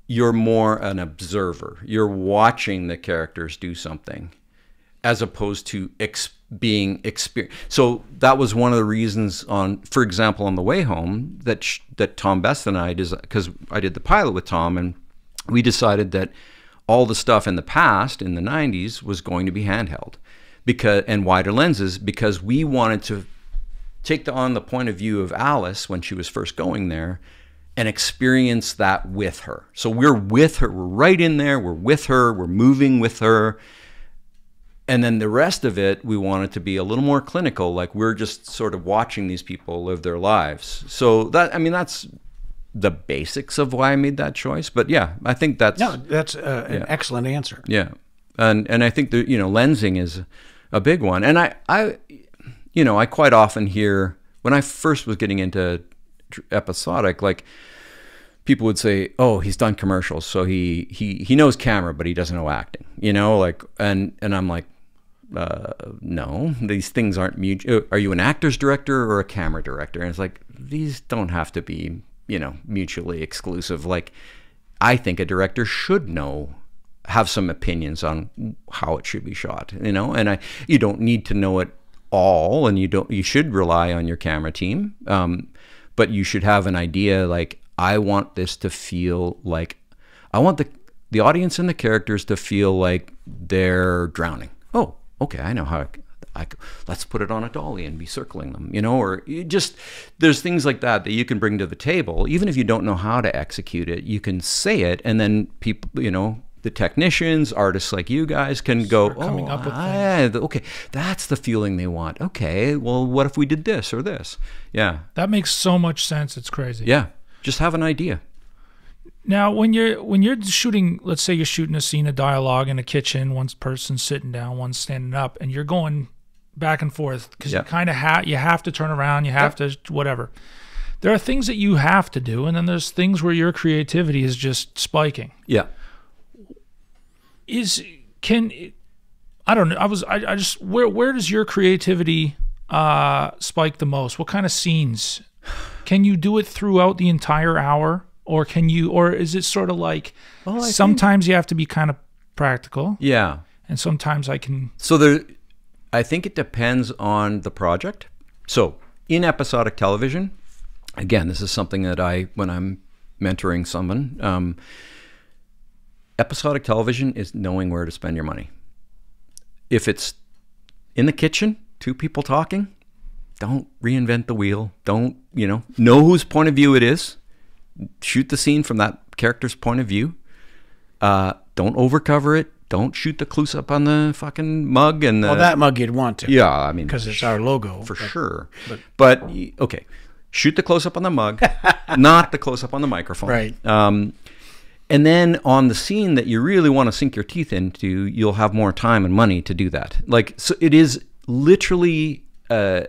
you're more an observer. You're watching the characters do something as opposed to ex being experienced. So that was one of the reasons on, for example, on the way home that that Tom Best and I, because I did the pilot with Tom, and we decided that all the stuff in the past in the 90s was going to be handheld because and wider lenses because we wanted to take the, on the point of view of Alice when she was first going there and experience that with her. So we're with her, we're right in there, we're with her, we're moving with her. And then the rest of it, we want it to be a little more clinical, like we're just sort of watching these people live their lives. So that, I mean, that's the basics of why I made that choice. But yeah, I think that's no, that's uh, an yeah. excellent answer. Yeah, and and I think the you know lensing is a big one, and I I you know, I quite often hear when I first was getting into episodic, like people would say, "Oh, he's done commercials, so he he he knows camera, but he doesn't know acting." You know, like and and I'm like, uh, no, these things aren't mutual. Uh, are you an actor's director or a camera director? And it's like these don't have to be you know mutually exclusive. Like I think a director should know have some opinions on how it should be shot you know and i you don't need to know it all, and you don't you should rely on your camera team, um, but you should have an idea like I want this to feel like I want the the audience and the characters to feel like they're drowning. Oh, okay, I know how. I, I, let's put it on a dolly and be circling them, you know, or just there's things like that that you can bring to the table. Even if you don't know how to execute it, you can say it, and then people, you know, the technicians, artists like you guys can Start go, oh, I, okay, that's the feeling they want. Okay, well, what if we did this or this? Yeah. That makes so much sense. It's crazy. Yeah. Just have an idea. Now, when you're when you're shooting, let's say you're shooting a scene of dialogue in a kitchen, one person's sitting down, one's standing up, and you're going back and forth because you kind of have you have to turn around, you have to whatever. There are things that you have to do, and then there's things where your creativity is just spiking. Yeah is can I don't know. I was I, I just where where does your creativity uh, spike the most? What kind of scenes? Can you do it throughout the entire hour, or can you, or is it sort of like well, sometimes think... you have to be kind of practical? Yeah, and sometimes I can. So there, I think it depends on the project. So in episodic television, again, this is something that I when I'm mentoring someone. Um, episodic television is knowing where to spend your money. If it's in the kitchen, two people talking, don't reinvent the wheel. Don't, you know, know whose point of view it is. Shoot the scene from that character's point of view. Uh, don't overcover it. Don't shoot the close up on the fucking mug and the, well, that mug you'd want to. Yeah, I mean, because it's our logo for but, sure. But, but, okay, shoot the close up on the mug, not the close up on the microphone. Right. Um, and then on the scene that you really want to sink your teeth into, you'll have more time and money to do that. Like, so it is literally, uh,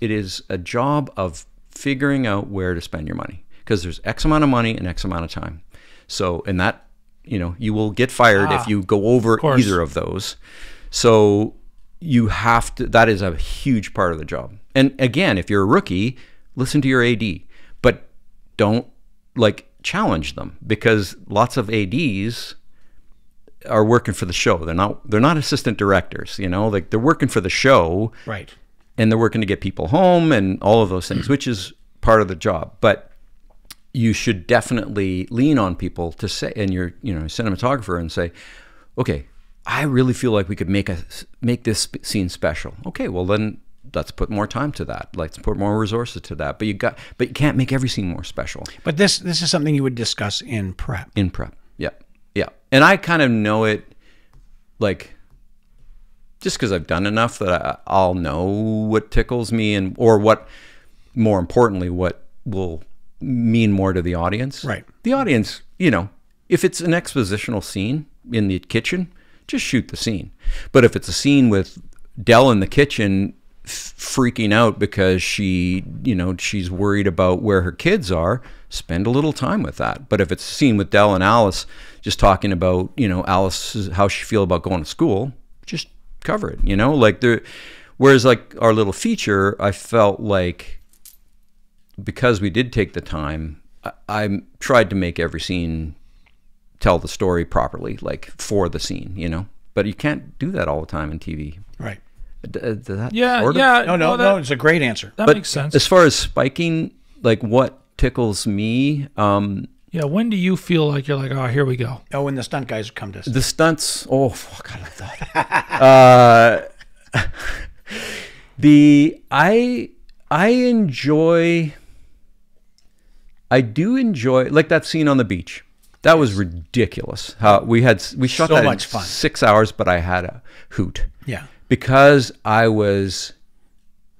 it is a job of figuring out where to spend your money because there's X amount of money and X amount of time. So, and that, you know, you will get fired ah, if you go over of either of those. So you have to, that is a huge part of the job. And again, if you're a rookie, listen to your AD, but don't like challenge them because lots of ads are working for the show they're not they're not assistant directors you know like they're working for the show right and they're working to get people home and all of those things which is part of the job but you should definitely lean on people to say and your you know cinematographer and say okay i really feel like we could make a make this scene special okay well then let's put more time to that. Let's put more resources to that. But you got, but you can't make every scene more special. But this this is something you would discuss in prep. In prep, yeah, yeah. And I kind of know it, like, just because I've done enough that I, will know what tickles me and or what, more importantly, what will mean more to the audience. Right. The audience, you know, if it's an expositional scene in the kitchen, just shoot the scene. But if it's a scene with Dell in the kitchen freaking out because she, you know, she's worried about where her kids are, spend a little time with that. But if it's a scene with Dell and Alice just talking about, you know, Alice how she feel about going to school, just cover it, you know? Like there whereas like our little feature, I felt like because we did take the time, I, I tried to make every scene tell the story properly, like for the scene, you know? But you can't do that all the time in TV. Right. Uh, that yeah, sort of? yeah. No, no, well, that, no. It's a great answer. That but makes sense. As far as spiking, like what tickles me. Um, yeah, when do you feel like you're like, oh, here we go? Oh, when the stunt guys come to The stunts. Oh, fuck, I love that. Uh, the I I enjoy. I do enjoy like that scene on the beach. That was ridiculous. How we had we shot so that much fun. six hours, but I had a hoot. Yeah, because I was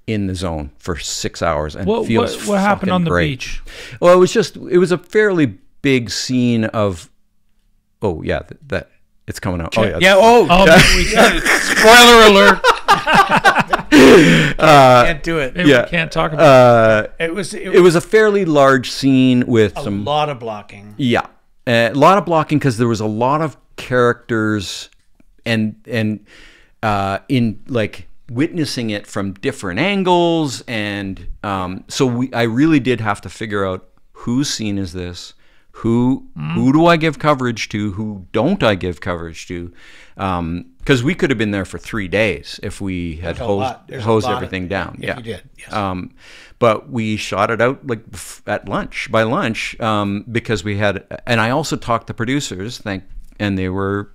in the zone for six hours and what, feels what, what happened on the great. beach? Well, it was just it was a fairly big scene of oh yeah that, that it's coming out. Oh yeah, yeah oh, oh yeah. spoiler alert. uh, can't do it. Yeah, we can't talk about uh, it. It was, it was, it was a fairly large scene with a some lot of blocking. Yeah, a lot of blocking because there was a lot of characters and and uh, in like witnessing it from different angles. And um, so we, I really did have to figure out whose scene is this, who mm. who do I give coverage to, who don't I give coverage to, because um, we could have been there for three days if we had hosed, hosed everything down. Yeah, you did. Yes. Um, but we shot it out like at lunch by lunch um, because we had, and I also talked to producers. Thank and they were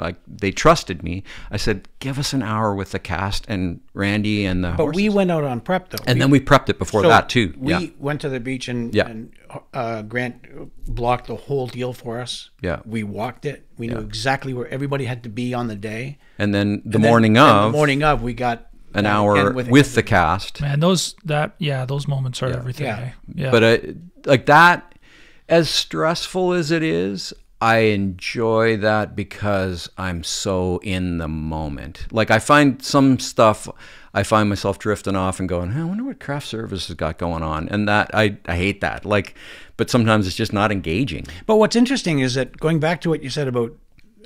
like they trusted me. I said, "Give us an hour with the cast and Randy and the." But horses. we went out on prep though, and we, then we prepped it before so that too. We yeah. went to the beach and, yeah. and uh, Grant blocked the whole deal for us. Yeah, we walked it. We yeah. knew exactly where everybody had to be on the day. And then the and morning then, of, the morning of, we got an hour with, with the cast. Man, those that yeah, those moments are everything. Yeah. Eh? yeah, but uh, like that, as stressful as it is, I enjoy that because I'm so in the moment. Like I find some stuff, I find myself drifting off and going, hey, I wonder what craft service has got going on, and that I I hate that. Like, but sometimes it's just not engaging. But what's interesting is that going back to what you said about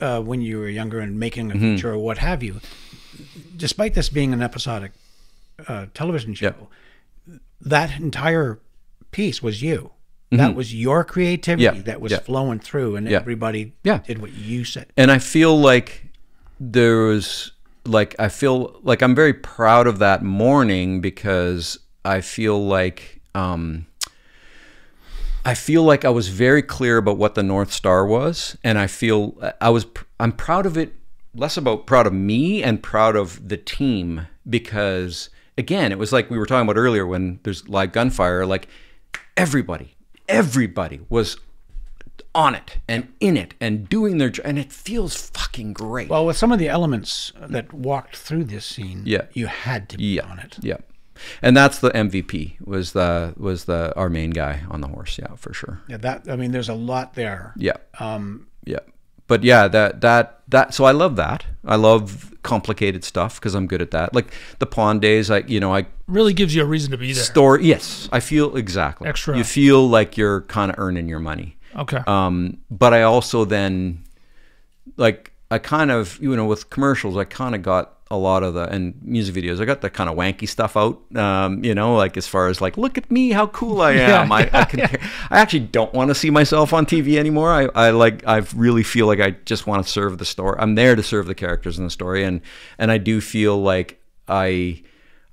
uh, when you were younger and making a mm-hmm. feature mm-hmm. or what have you, despite this being an episodic uh, television show, yep. that entire piece was you. Mm-hmm. That was your creativity yeah. that was yeah. flowing through, and yeah. everybody did what you said. And I feel like there was like I feel like I'm very proud of that morning because I feel like um, I feel like I was very clear about what the North Star was, and I feel I was I'm proud of it less about proud of me and proud of the team because again it was like we were talking about earlier when there's live gunfire like everybody everybody was on it and in it and doing their and it feels fucking great. Well, with some of the elements that walked through this scene, yeah. you had to be yeah. on it. Yeah. And that's the MVP was the was the our main guy on the horse, yeah, for sure. Yeah, that I mean there's a lot there. Yeah. Um yeah but yeah, that that that. So I love that. I love complicated stuff because I'm good at that. Like the pawn days, I you know I really gives you a reason to be there. Store, yes, I feel exactly extra. You feel like you're kind of earning your money. Okay. Um, but I also then, like, I kind of you know with commercials, I kind of got a lot of the and music videos. I got the kind of wanky stuff out, um, you know, like as far as like, look at me, how cool I am. yeah, I, I, yeah. I actually don't want to see myself on TV anymore. I, I like I really feel like I just want to serve the story. I'm there to serve the characters in the story, and and I do feel like I.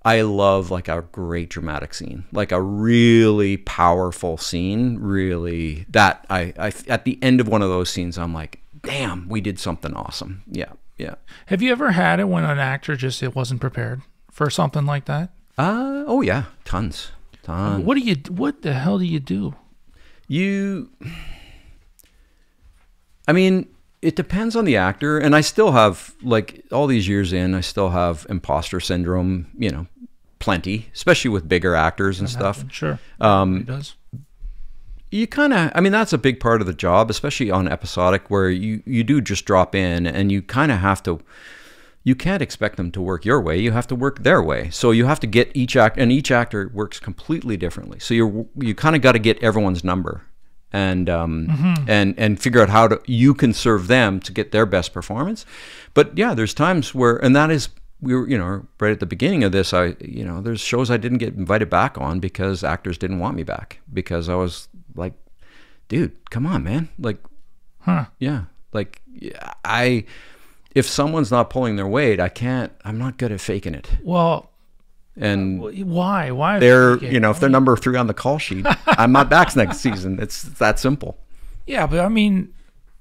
I love like a great dramatic scene, like a really powerful scene. Really, that I, I at the end of one of those scenes, I'm like, damn, we did something awesome. Yeah, yeah. Have you ever had it when an actor just it wasn't prepared for something like that? Uh oh yeah, tons, tons. What do you? What the hell do you do? You. I mean, it depends on the actor, and I still have like all these years in, I still have imposter syndrome. You know, plenty, especially with bigger actors and stuff. Sure. Um, it does you kind of i mean that's a big part of the job especially on episodic where you you do just drop in and you kind of have to you can't expect them to work your way you have to work their way so you have to get each act and each actor works completely differently so you're you kind of got to get everyone's number and um, mm-hmm. and and figure out how to you can serve them to get their best performance but yeah there's times where and that is we were, you know, right at the beginning of this, I, you know, there's shows I didn't get invited back on because actors didn't want me back because I was like, dude, come on, man. Like, huh? Yeah. Like, I, if someone's not pulling their weight, I can't. I'm not good at faking it. Well, and uh, why? Why? They're you know, if they're number three on the call sheet, I'm not back next season. It's, that simple. Yeah, but I mean,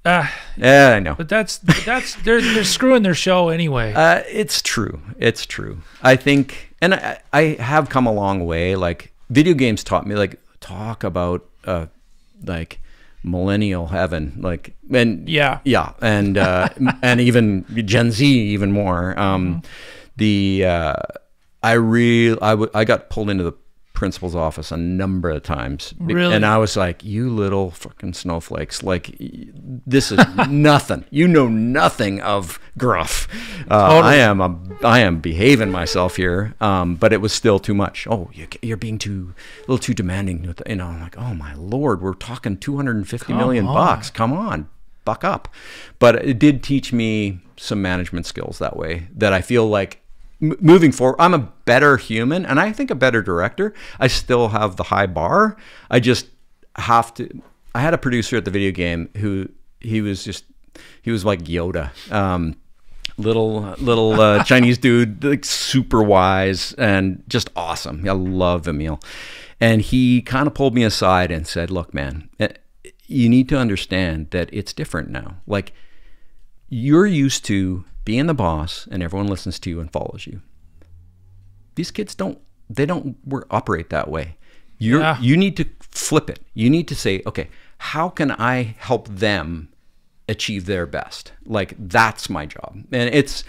uh, yeah, I know. But that's that's they're they're screwing their show anyway. Uh, it's true. It's true. I think, and I, I have come a long way. Like video games taught me, like talk about uh, like millennial heaven like and yeah yeah and uh and even gen z even more um mm -hmm. the uh i real i w- i got pulled into the principal's office a number of times. Really? And I was like, you little fucking snowflakes. Like, this is nothing. You know nothing of gruff. Uh, totally. I am a, I am behaving myself here, um, but it was still too much. Oh, you, are being too, a little too demanding. You know, I'm like, oh my Lord, we're talking 250 Come million on. bucks. Come on, buck up. But it did teach me some management skills that way that I feel like moving forward, I'm a better human and I think a better director. I still have the high bar. I just have to. I had a producer at the video game who he was just he was like Yoda. Um, little little uh, Chinese dude, like super wise and just awesome. I love Emil. And he kind of pulled me aside and said, "Look, man, eh, you need to understand that it's different now. Like you're used to being the boss and everyone listens to you and follows you. These kids don't they don't operate that way. You yeah. you need to flip it. You need to say, okay, how can I help them achieve their best? Like that's my job. And it's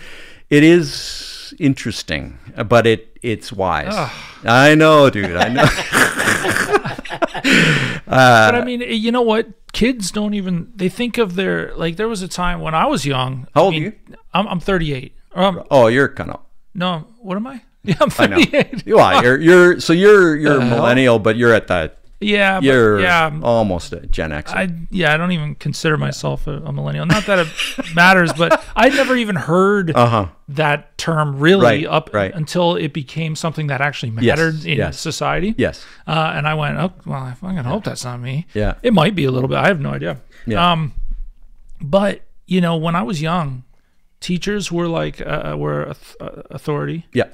it is interesting, but it it's wise. I know, dude. I know. uh, but I mean, you know what? Kids don't even they think of their like. There was a time when I was young. How old I mean, you? I'm, I'm 38. Um, oh, you're kind of. No, what am I? Yeah, I'm 38. You are. You're, you're so you're you're millennial, but you're at that. Yeah, you're but, yeah, almost a Gen X. I, yeah, I don't even consider myself a, a millennial. Not that it matters, but I never even heard uh-huh. that term really right, up right. until it became something that actually mattered yes, in yes. society. Yes, uh, and I went, oh well, I fucking hope that's not me. Yeah, it might be a little bit. I have no idea. Yeah. Um, but you know, when I was young, teachers were like uh, uh were uh, authority. Yeah.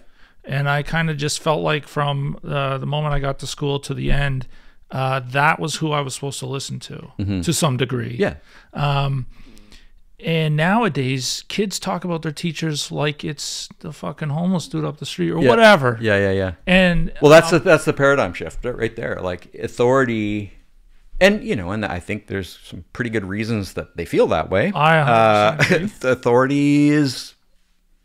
And I kind of just felt like from uh, the moment I got to school to the end, uh, that was who I was supposed to listen to mm-hmm. to some degree. Yeah. Um, and nowadays, kids talk about their teachers like it's the fucking homeless dude up the street or yeah. whatever. Yeah, yeah, yeah. And well, that's um, the, that's the paradigm shift right there. Like authority and you know, and I think there's some pretty good reasons that they feel that way. I uh, authority is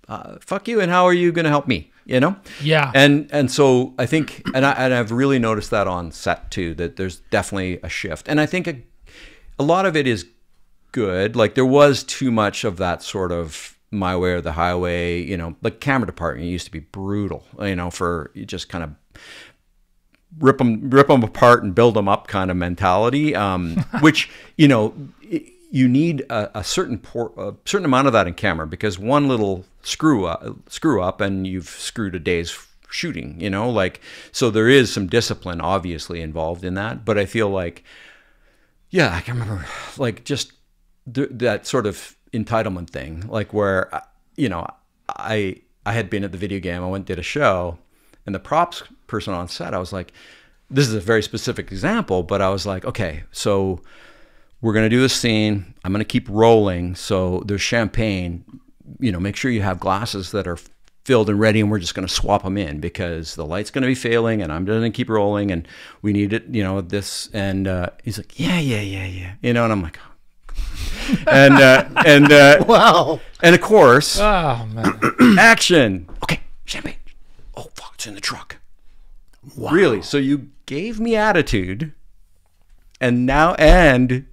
uh, fuck you, and how are you going to help me? You know? Yeah. And and so I think, and I and I've really noticed that on set too. That there's definitely a shift, and I think a, a lot of it is good. Like there was too much of that sort of my way or the highway. You know, the camera department used to be brutal. You know, for just kind of rip them rip them apart and build them up kind of mentality um, which you know you need a, a certain por- a certain amount of that in camera because one little screw up, screw up and you've screwed a day's shooting you know like so there is some discipline obviously involved in that but i feel like yeah i can remember like just th that sort of entitlement thing like where uh, you know i i had been at the video game i went did a show and the props person on set, I was like, this is a very specific example, but I was like, okay, so we're going to do this scene. I'm going to keep rolling. So there's champagne. You know, make sure you have glasses that are filled and ready, and we're just going to swap them in because the light's going to be failing, and I'm going to keep rolling, and we need it. You know, this. And uh, he's like, yeah, yeah, yeah, yeah. You know, and I'm like, and uh, and uh, wow, and of course, oh, action. Okay, champagne. Oh fuck, it's in the truck. Wow. Really? So you gave me attitude, and now and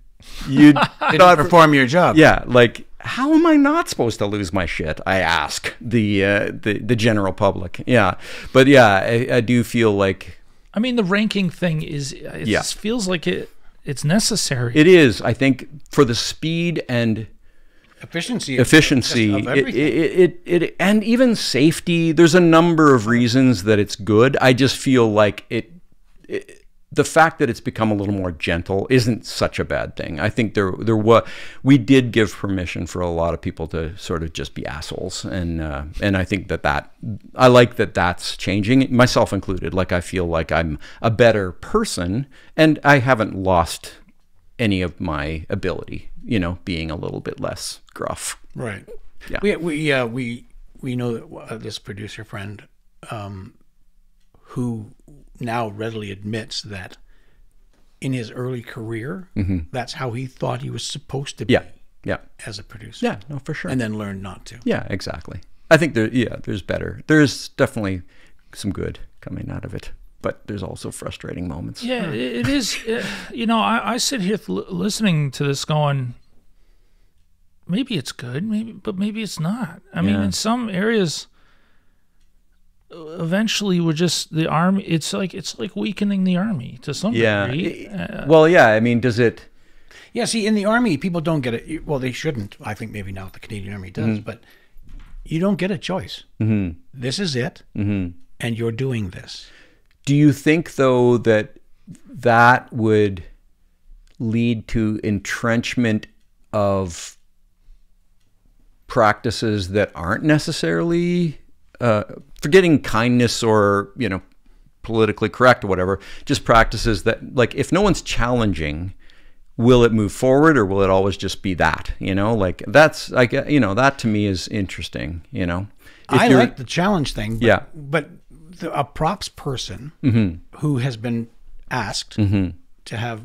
you not perform your job. Yeah, like how am I not supposed to lose my shit? I ask the uh, the the general public. Yeah, but yeah, I, I do feel like. I mean, the ranking thing is it yeah. feels like it it's necessary. It is. I think for the speed and efficiency efficiency of, it, it, it, it, and even safety there's a number of reasons that it's good i just feel like it, it, the fact that it's become a little more gentle isn't such a bad thing i think there there was we did give permission for a lot of people to sort of just be assholes and uh, and i think that that i like that that's changing myself included like i feel like i'm a better person and i haven't lost any of my ability, you know, being a little bit less gruff. Right. Yeah. We we uh, we we know that, uh, this producer friend um, who now readily admits that in his early career, mm-hmm. that's how he thought he was supposed to be. Yeah. Yeah. As a producer. Yeah. No, for sure. And then learned not to. Yeah. Exactly. I think there. Yeah. There's better. There's definitely some good coming out of it but there's also frustrating moments. Yeah, it is. you know, I, I sit here listening to this going, maybe it's good, maybe, but maybe it's not. I yeah. mean, in some areas, eventually we're just the army. It's like it's like weakening the army to some yeah. degree. Uh, well, yeah. I mean, does it? Yeah. See, in the army, people don't get it. Well, they shouldn't. I think maybe now the Canadian Army does, mm-hmm. but you don't get a choice. Mm-hmm. This is it, mm-hmm. and you're doing this. Do you think, though, that that would lead to entrenchment of practices that aren't necessarily uh, forgetting kindness or you know politically correct or whatever just practices that like if no one's challenging will it move forward or will it always just be that you know like that's like you know that to me is interesting you know if i like the challenge thing but, yeah but the, a props person mm-hmm. who has been asked mm-hmm. to have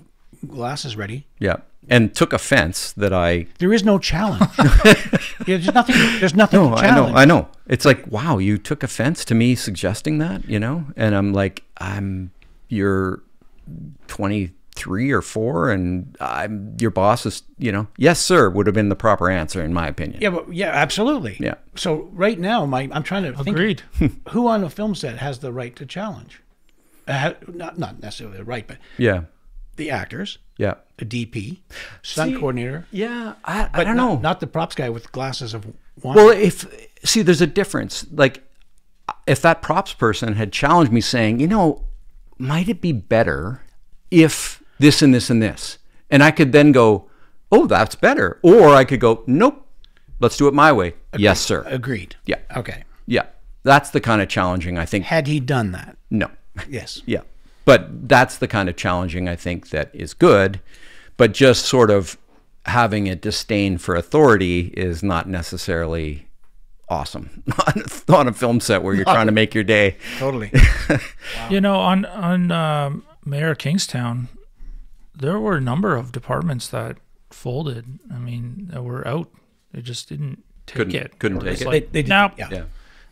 glasses ready. Yeah. And took offense that I. There is no challenge. yeah, there's nothing. There's nothing. No, I know. I know. It's like, wow, you took offense to me suggesting that, you know. And I'm like, I'm you're 20 three or four, and I'm, your boss is, you know, yes, sir, would have been the proper answer in my opinion. Yeah, but, yeah, absolutely. Yeah. So right now, my I'm trying to agreed. Think, who on a film set has the right to challenge? Uh, not not necessarily the right, but yeah, the actors. Yeah. a DP, stunt see, coordinator. Yeah, I, I don't not, know. Not the props guy with glasses of wine. Well, if see, there's a difference. Like, if that props person had challenged me, saying, you know, might it be better if this and this and this. And I could then go, oh, that's better. Or I could go, nope, let's do it my way. Agreed. Yes, sir. Agreed. Yeah. Okay. Yeah. That's the kind of challenging I think. Had he done that? No. Yes. yeah. But that's the kind of challenging I think that is good. But just sort of having a disdain for authority is not necessarily awesome on a film set where you're trying to make your day. Totally. wow. You know, on on um, Mayor of Kingstown, there were a number of departments that folded. I mean, that were out. They just didn't take couldn't, it. Couldn't take it. Like, they, they now, yeah. yeah.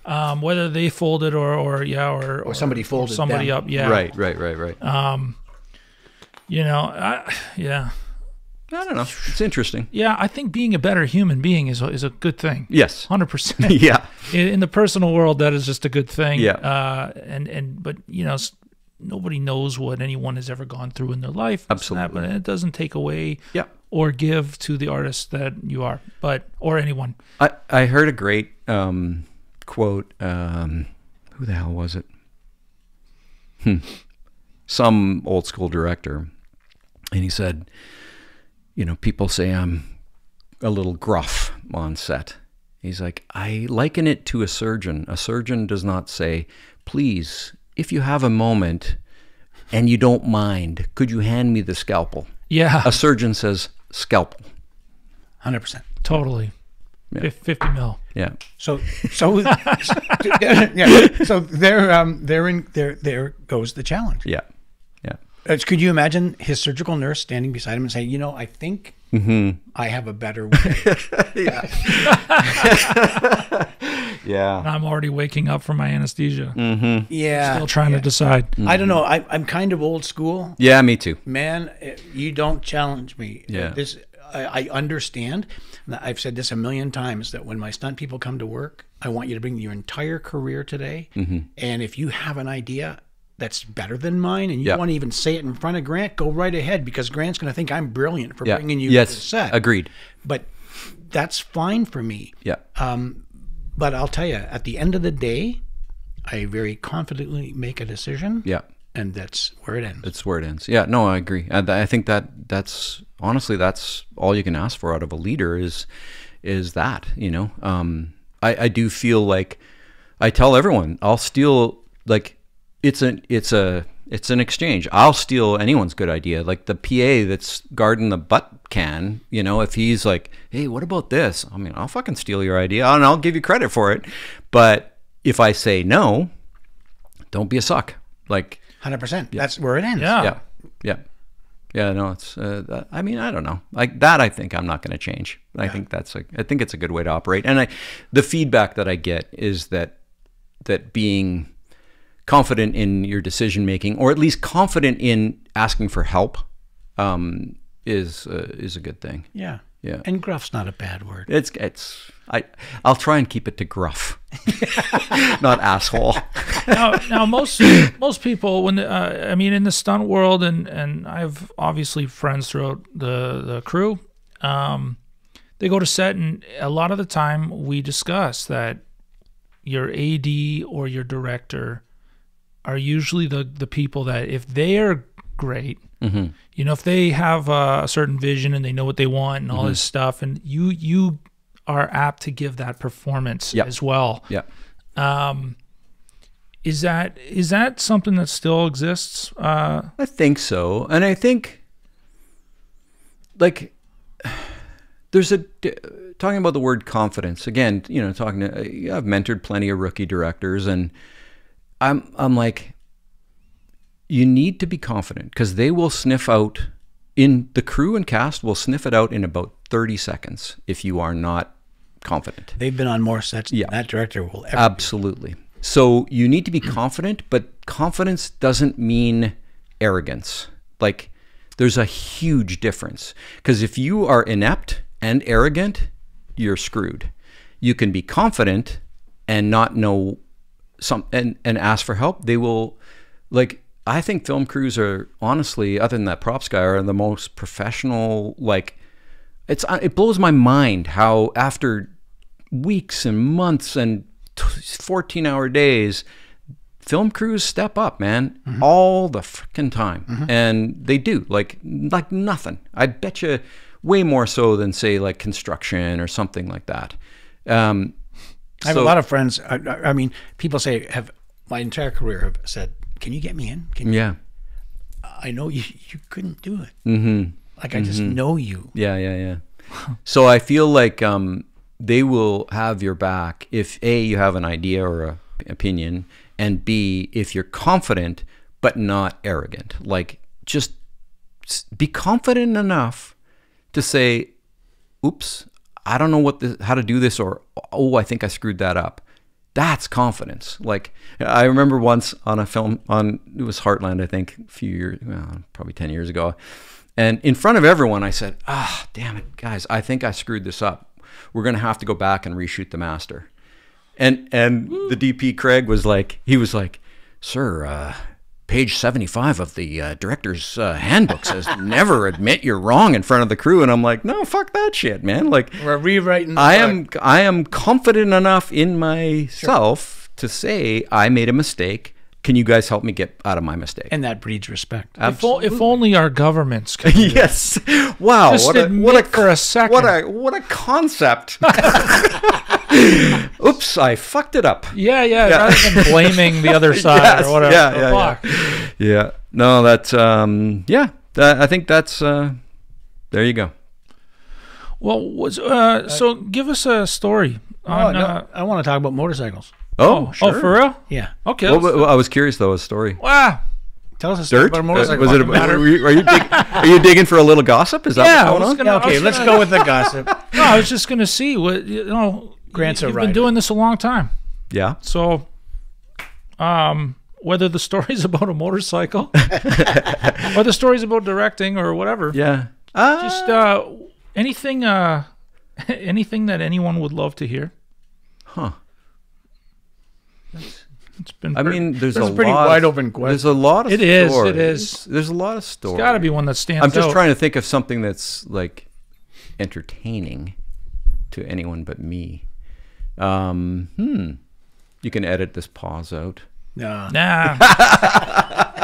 Um, whether they folded or, or yeah, or, or somebody folded somebody up. Yeah. Right, right, right, right. Um, you know, I, yeah. I don't know. It's interesting. Yeah, I think being a better human being is a, is a good thing. Yes, hundred percent. Yeah, in, in, the personal world, that is just a good thing. Yeah, uh, and and but you know, nobody knows what anyone has ever gone through in their life. Absolutely. it doesn't take away yeah. or give to the artist that you are, but or anyone. I, I heard a great um, quote. Um, who the hell was it? Hmm. Some old school director. And he said, you know, people say I'm a little gruff on set. He's like, I liken it to a surgeon. A surgeon does not say, please if you have a moment and you don't mind, could you hand me the scalpel? Yeah. A surgeon says scalpel. 100%. Totally. Yeah. 50 mil. Yeah. So, so, yeah, So there, um, there in, there, there goes the challenge. Yeah. Yeah. Uh, could you imagine his surgical nurse standing beside him and saying, you know, I think Mm-hmm. I have a better way. yeah. yeah. And I'm already waking up from my anesthesia. Mm-hmm. Yeah. Still trying yeah. to decide. Mm-hmm. I don't know. I, am kind of old school. Yeah, me too. Man, eh, you don't challenge me. Eh, yeah. This I, I understand. I've said this a million times that when my stunt people come to work, I want you to bring your entire career today. Mm-hmm. And if you have an idea, that's better than mine and you yep. want to even say it in front of Grant, go right ahead because Grant's going to think I'm brilliant for bringing you yes. to the set. Agreed. But that's fine for me. Yeah. Um, but I'll tell you, at the end of the day, I very confidently make a decision. Yeah. And that's where it ends. That's where it ends. Yeah. No, I agree. I, I think that that's honestly that's all you can ask for out of a leader is is that you know um, I I do feel like I tell everyone I'll steal like it's an it's a it's an exchange. I'll steal anyone's good idea. Like the PA that's guarding the butt can, you know, if he's like, "Hey, what about this?" I mean, I'll fucking steal your idea and I'll give you credit for it. But if I say no, don't be a suck. Like 100%. Yeah. That's where it ends. Yeah. Yeah. Yeah. Yeah, no, it's. Uh, I mean, I don't know. Like that, I think I'm not going to change. I yeah. think that's. A, I think it's a good way to operate. And I, the feedback that I get is that that being confident in your decision making, or at least confident in asking for help, um, is uh, is a good thing. Yeah. Yeah. And gruff's not a bad word. It's it's I I'll try and keep it to gruff, not asshole. now, now most most people when uh, I mean in the stunt world and and I've obviously friends throughout the the crew, um, they go to set and a lot of the time we discuss that your AD or your director are usually the the people that if they are great, mm-hmm. you know, if they have a, a, certain vision and they know what they want and all mm-hmm. this stuff, and you you are apt to give that performance yep. as well. Yeah. Um, is that is that something that still exists? Uh, I think so, and I think like there's a talking about the word confidence again. You know, talking to I've mentored plenty of rookie directors and I'm I'm like, you need to be confident because they will sniff out in the crew and cast will sniff it out in about 30 seconds if you are not confident. They've been on more sets yeah. that director will Absolutely. Be. So you need to be confident, but confidence doesn't mean arrogance. Like there's a huge difference because if you are inept and arrogant, you're screwed. You can be confident and not know some and and ask for help, they will like I think film crews are honestly, other than that props guy, are the most professional. Like, it's uh, it blows my mind how after weeks and months and fourteen hour days, film crews step up, man, mm -hmm. all the freaking time, mm -hmm. and they do like like nothing. I bet you way more so than say like construction or something like that. Um, I have so, a lot of friends. I, I, mean, people say have my entire career have said, "Can you get me in?" Can yeah. I know you. You couldn't do it. Mm-hmm. Like mm-hmm. I just mm-hmm. know you. Yeah, yeah, yeah. so I feel like um, they will have your back if a you have an idea or a opinion, and b if you're confident but not arrogant. Like just be confident enough to say, "Oops, I don't know what this, how to do this, or oh, I think I screwed that up. That's confidence. Like I remember once on a film on it was Heartland, I think, a few years, well, probably ten years ago, and in front of everyone, I said, "Ah, oh, damn it, guys, I think I screwed this up. We're gonna have to go back and reshoot the master." And and Woo. Hmm. the DP Craig was like, he was like, "Sir, uh, page 75 of the uh, director's uh, handbook says never admit you're wrong in front of the crew and i'm like no fuck that shit man like we're rewriting i am i am confident enough in myself sure. to say i made a mistake can you guys help me get out of my mistake? And that breeds respect. If, if only our governments could. yes. Wow. Just what a, what a, for a second. What a what a concept. Oops, I fucked it up. Yeah, yeah. yeah. Rather than blaming the other side yes, or whatever. Yeah, yeah, yeah, yeah. No, that's um, yeah. That, I think that's uh, there. You go. Well, was uh, so give us a story. Oh, on, no, uh, I want to talk about motorcycles. Oh, oh, oh sure. oh for real? Yeah. Okay. Well, well, I was curious though, a story. Wow. Ah. Tell us a story about a uh, motorcycle. Uh, was it? A, are, you, are, you dig, are you digging for a little gossip? Is that yeah, what's going on? Gonna, okay, let's gonna, go with the gossip. no, I was just gonna see what you know. Grant's you, you've writer. been doing this a long time. Yeah. So, um, whether the story's about a motorcycle or the story's about directing or whatever. Yeah. Uh, just uh, anything, uh, anything that anyone would love to hear. Huh. it's been. I pretty, mean, there's a, pretty lot, wide open question. There's a lot of. It stories. is. It is. There's a lot of stories. Got to be one that stands. I'm just out. trying to think of something that's like entertaining to anyone but me. Um, hmm. You can edit this pause out. Nah. Nah.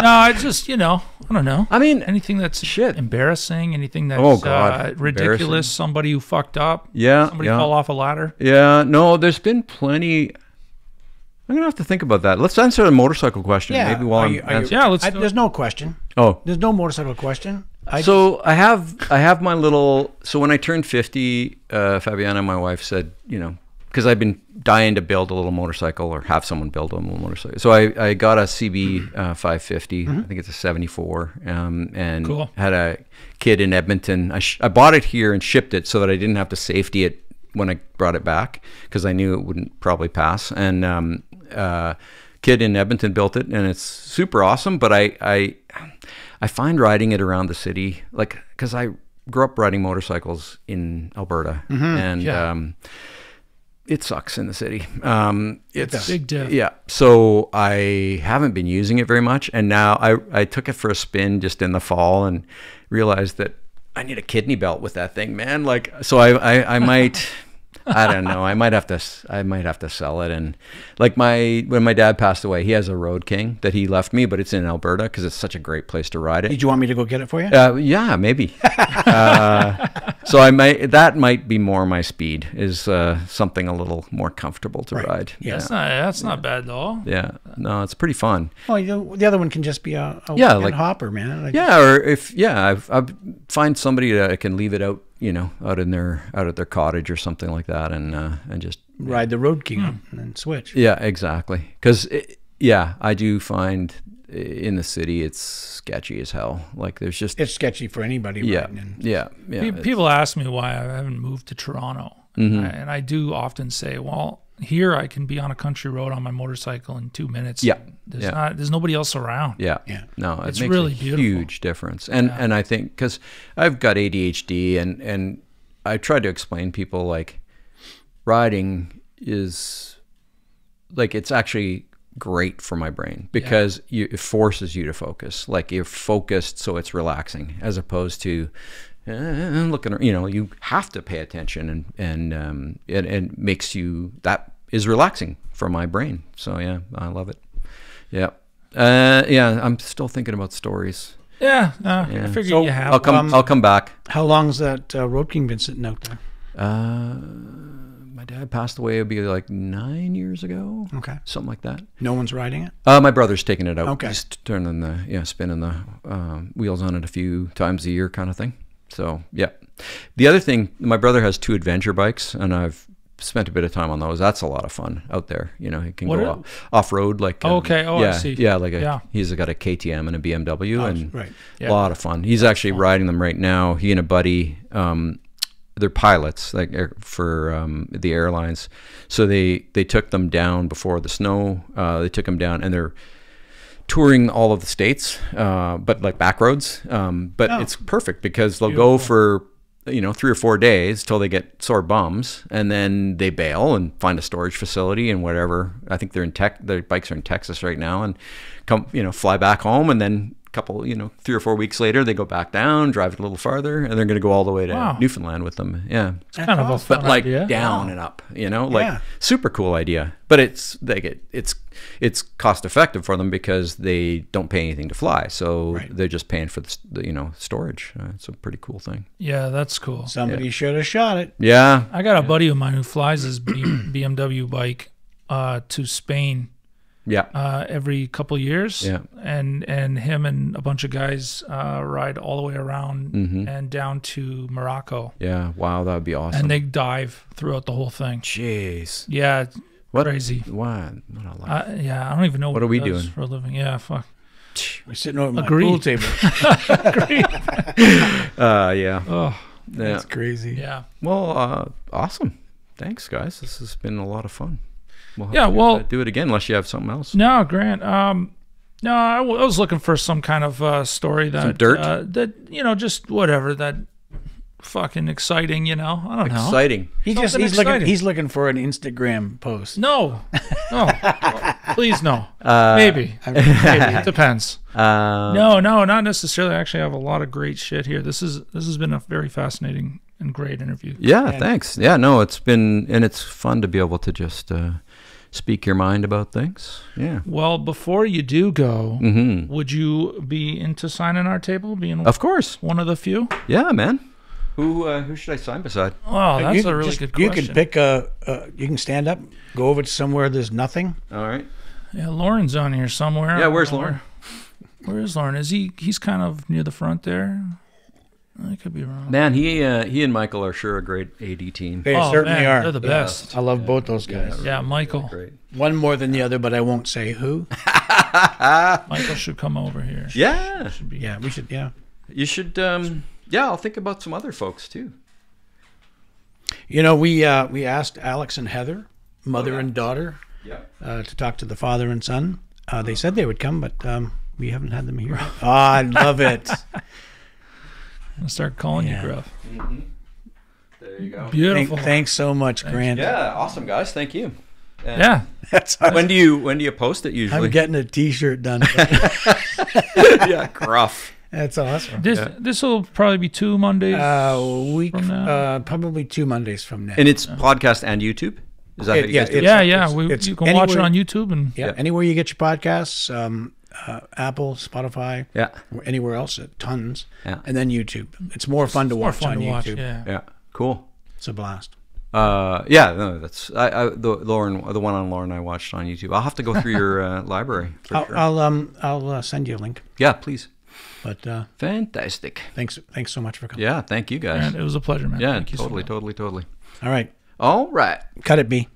no, I just, you know, I don't know. I mean, anything that's shit. embarrassing, anything that's oh, God. Uh, ridiculous, somebody who fucked up, yeah, somebody yeah. fell off a ladder. Yeah, no, there's been plenty. I'm gonna have to think about that. Let's answer the motorcycle question. Yeah. Maybe while you, you, yeah, let's. I, there's no question. Oh, there's no motorcycle question. I so just... I have I have my little. So when I turned 50, uh, Fabiana, my wife, said, you know, because I've been dying to build a little motorcycle or have someone build a little motorcycle. So I, I got a CB uh, 550. Mm-hmm. I think it's a 74. Um, and cool. had a kid in Edmonton. I, sh- I bought it here and shipped it so that I didn't have to safety it when I brought it back because I knew it wouldn't probably pass. And um, uh, kid in Edmonton built it, and it's super awesome. But I I, I find riding it around the city like because I grew up riding motorcycles in Alberta, mm-hmm. and yeah. um, it sucks in the city. Um, it's big deal. Yeah. So I haven't been using it very much, and now I I took it for a spin just in the fall and realized that I need a kidney belt with that thing, man. Like, so I I, I might. I don't know. I might have to. I might have to sell it. And like my when my dad passed away, he has a Road King that he left me, but it's in Alberta because it's such a great place to ride it. Did you want me to go get it for you? Uh, yeah, maybe. uh, so I might. That might be more my speed. Is uh, something a little more comfortable to right. ride. Yeah, that's not. That's yeah. not bad at all. Yeah. No, it's pretty fun. Well, you, the other one can just be a, a yeah, like, hopper, man. Like, yeah, or if yeah, I, I find somebody that I can leave it out you know, out in their out at their cottage or something like that, and uh, and just ride the road king hmm. and then switch. Yeah, exactly. Because yeah, I do find in the city it's sketchy as hell. Like there's just it's sketchy for anybody. Yeah, yeah, yeah. People ask me why I haven't moved to Toronto, mm-hmm. and, I, and I do often say, well, here I can be on a country road on my motorcycle in two minutes. Yeah, there's yeah. not there's nobody else around. Yeah, yeah. No, it it's makes really a beautiful. huge difference. And yeah. and I think because I've got ADHD and and I try to explain people like riding is like it's actually great for my brain because yeah. you, it forces you to focus. Like you're focused, so it's relaxing as opposed to and looking, you know, you have to pay attention, and and um, it, it makes you that is relaxing for my brain. So yeah, I love it. Yeah, uh, yeah. I'm still thinking about stories. Yeah, yeah. I figure so you have. I'll come. Um, I'll come back. How long's that uh, Road King Vincent note out there? Uh, my dad passed away. It'd be like nine years ago. Okay, something like that. No one's riding it. Uh, my brother's taking it out. Okay, he's turning the yeah, spinning the um, wheels on it a few times a year, kind of thing. So yeah. The other thing, my brother has two adventure bikes, and I've spent a bit of time on those. That's a lot of fun out there. You know, he can what go off, off, road like um, okay, oh yeah, I see. yeah, like a, yeah. he's got a KTM and a BMW, oh, and right. yeah. a lot of fun. He's That's actually fun. riding them right now. He and a buddy, um, they're pilots like for um, the airlines, so they they took them down before the snow. Uh, they took them down, and they're touring all of the states, uh, but like back roads. Um, but oh. it's perfect because they'll Beautiful. go for you know three or four days till they get sore bums, and then they bail and find a storage facility and whatever. I think they're in tech. Their bikes are in Texas right now, and come you know fly back home and then couple, you know, three or four weeks later, they go back down, drive it a little farther, and they're going to go all the way to wow. with them. Yeah, it's kind That's of awesome. but like idea. down wow. and up, you know, like yeah. super cool idea. But it's they get it's it's cost effective for them because they don't pay anything to fly, so right. they're just paying for the you know storage. Uh, it's a pretty cool thing. Yeah, that's cool. Somebody yeah. should have shot it. Yeah, I got a buddy of mine who flies his BMW bike uh, to Spain yeah. Uh, every couple years. Yeah. And and him and a bunch of guys uh, ride all the way around mm-hmm. and down to Morocco. Yeah. Wow, that would be awesome. And they dive throughout the whole thing. Jeez. Yeah. What, crazy. Why? a Uh, yeah, I don't even know. What, what are we doing for a living? Yeah. Fuck. We're sitting over my Agreed. pool table. uh, yeah. Oh, yeah. that's crazy. Yeah. Well, uh, awesome. Thanks, guys. This has been a lot of fun we'll yeah, well, do it again unless you have something else. No, Grant. Um, no, I, w- I was looking for some kind of uh, story that Some dirt? uh, that you know, just whatever that fucking exciting. You know, I don't know. Exciting. He just he's exciting. looking he's looking for an Instagram post. No, no, please no. Uh, maybe, maybe it depends. Um, no, no, not necessarily. I actually have a lot of great shit here. This is this has been a very fascinating and great interview. Yeah, thanks. Yeah, no, it's been and it's fun to be able to just uh, speak your mind about things. Yeah. Well, before you do go, mm-hmm. would you be into signing our table? Being of course one of the few. Yeah, man. Who uh, who should I sign beside? Oh, that's you a really just, good question. You can pick a. Uh, you can stand up, go over to somewhere there's nothing. All right. Yeah, Lauren's on here somewhere. Yeah, where's Lauren? Where, where is Lauren? Is he? He's kind of near the front there. I could be wrong. Man, he uh, he and Michael are sure a great AD team. They oh, certainly man, are. They're the best. I love both those guys. Yeah, Michael. great. One more than the other, but I won't say who. Michael should come over here. Yeah. Should be, yeah, we should. Yeah. You should. Um, yeah, I'll think about some other folks too. You know, we uh, we asked Alex and Heather, mother oh, yeah. and daughter, yeah. uh, to talk to the father and son. Uh, they said they would come, but um, we haven't had them here. oh, I love it. I'll start calling yeah. you Gruff. Mm-hmm. There you go. Beautiful. Thank, thanks so much, thanks. Grant. Yeah, awesome guys. Thank you. And yeah. That's awesome. when do you when do you post it usually? I'm getting a T-shirt done. yeah, Gruff. That's awesome. This yeah. this will probably be two Mondays. Uh, week from now. Uh, probably two Mondays from now. And it's yeah. podcast and YouTube. Is that it, yeah, yeah, yeah, yeah. We, you can anywhere, watch it on YouTube and yeah, anywhere you get your podcasts. Um, uh, Apple, Spotify, yeah, anywhere else, uh, tons, yeah. and then YouTube. It's more fun it's to more watch fun on to YouTube. Watch, yeah. yeah, cool. It's a blast. Uh, yeah, no, that's I, I, the Lauren, the one on Lauren I watched on YouTube. I'll have to go through your uh, library. I'll, sure. I'll, um, I'll uh, send you a link. Yeah, please. But uh, fantastic. Thanks, thanks so much for coming. Yeah, thank you guys. Man, it was a pleasure, man. Yeah, totally, so totally, totally. All right. All right. Cut it, B.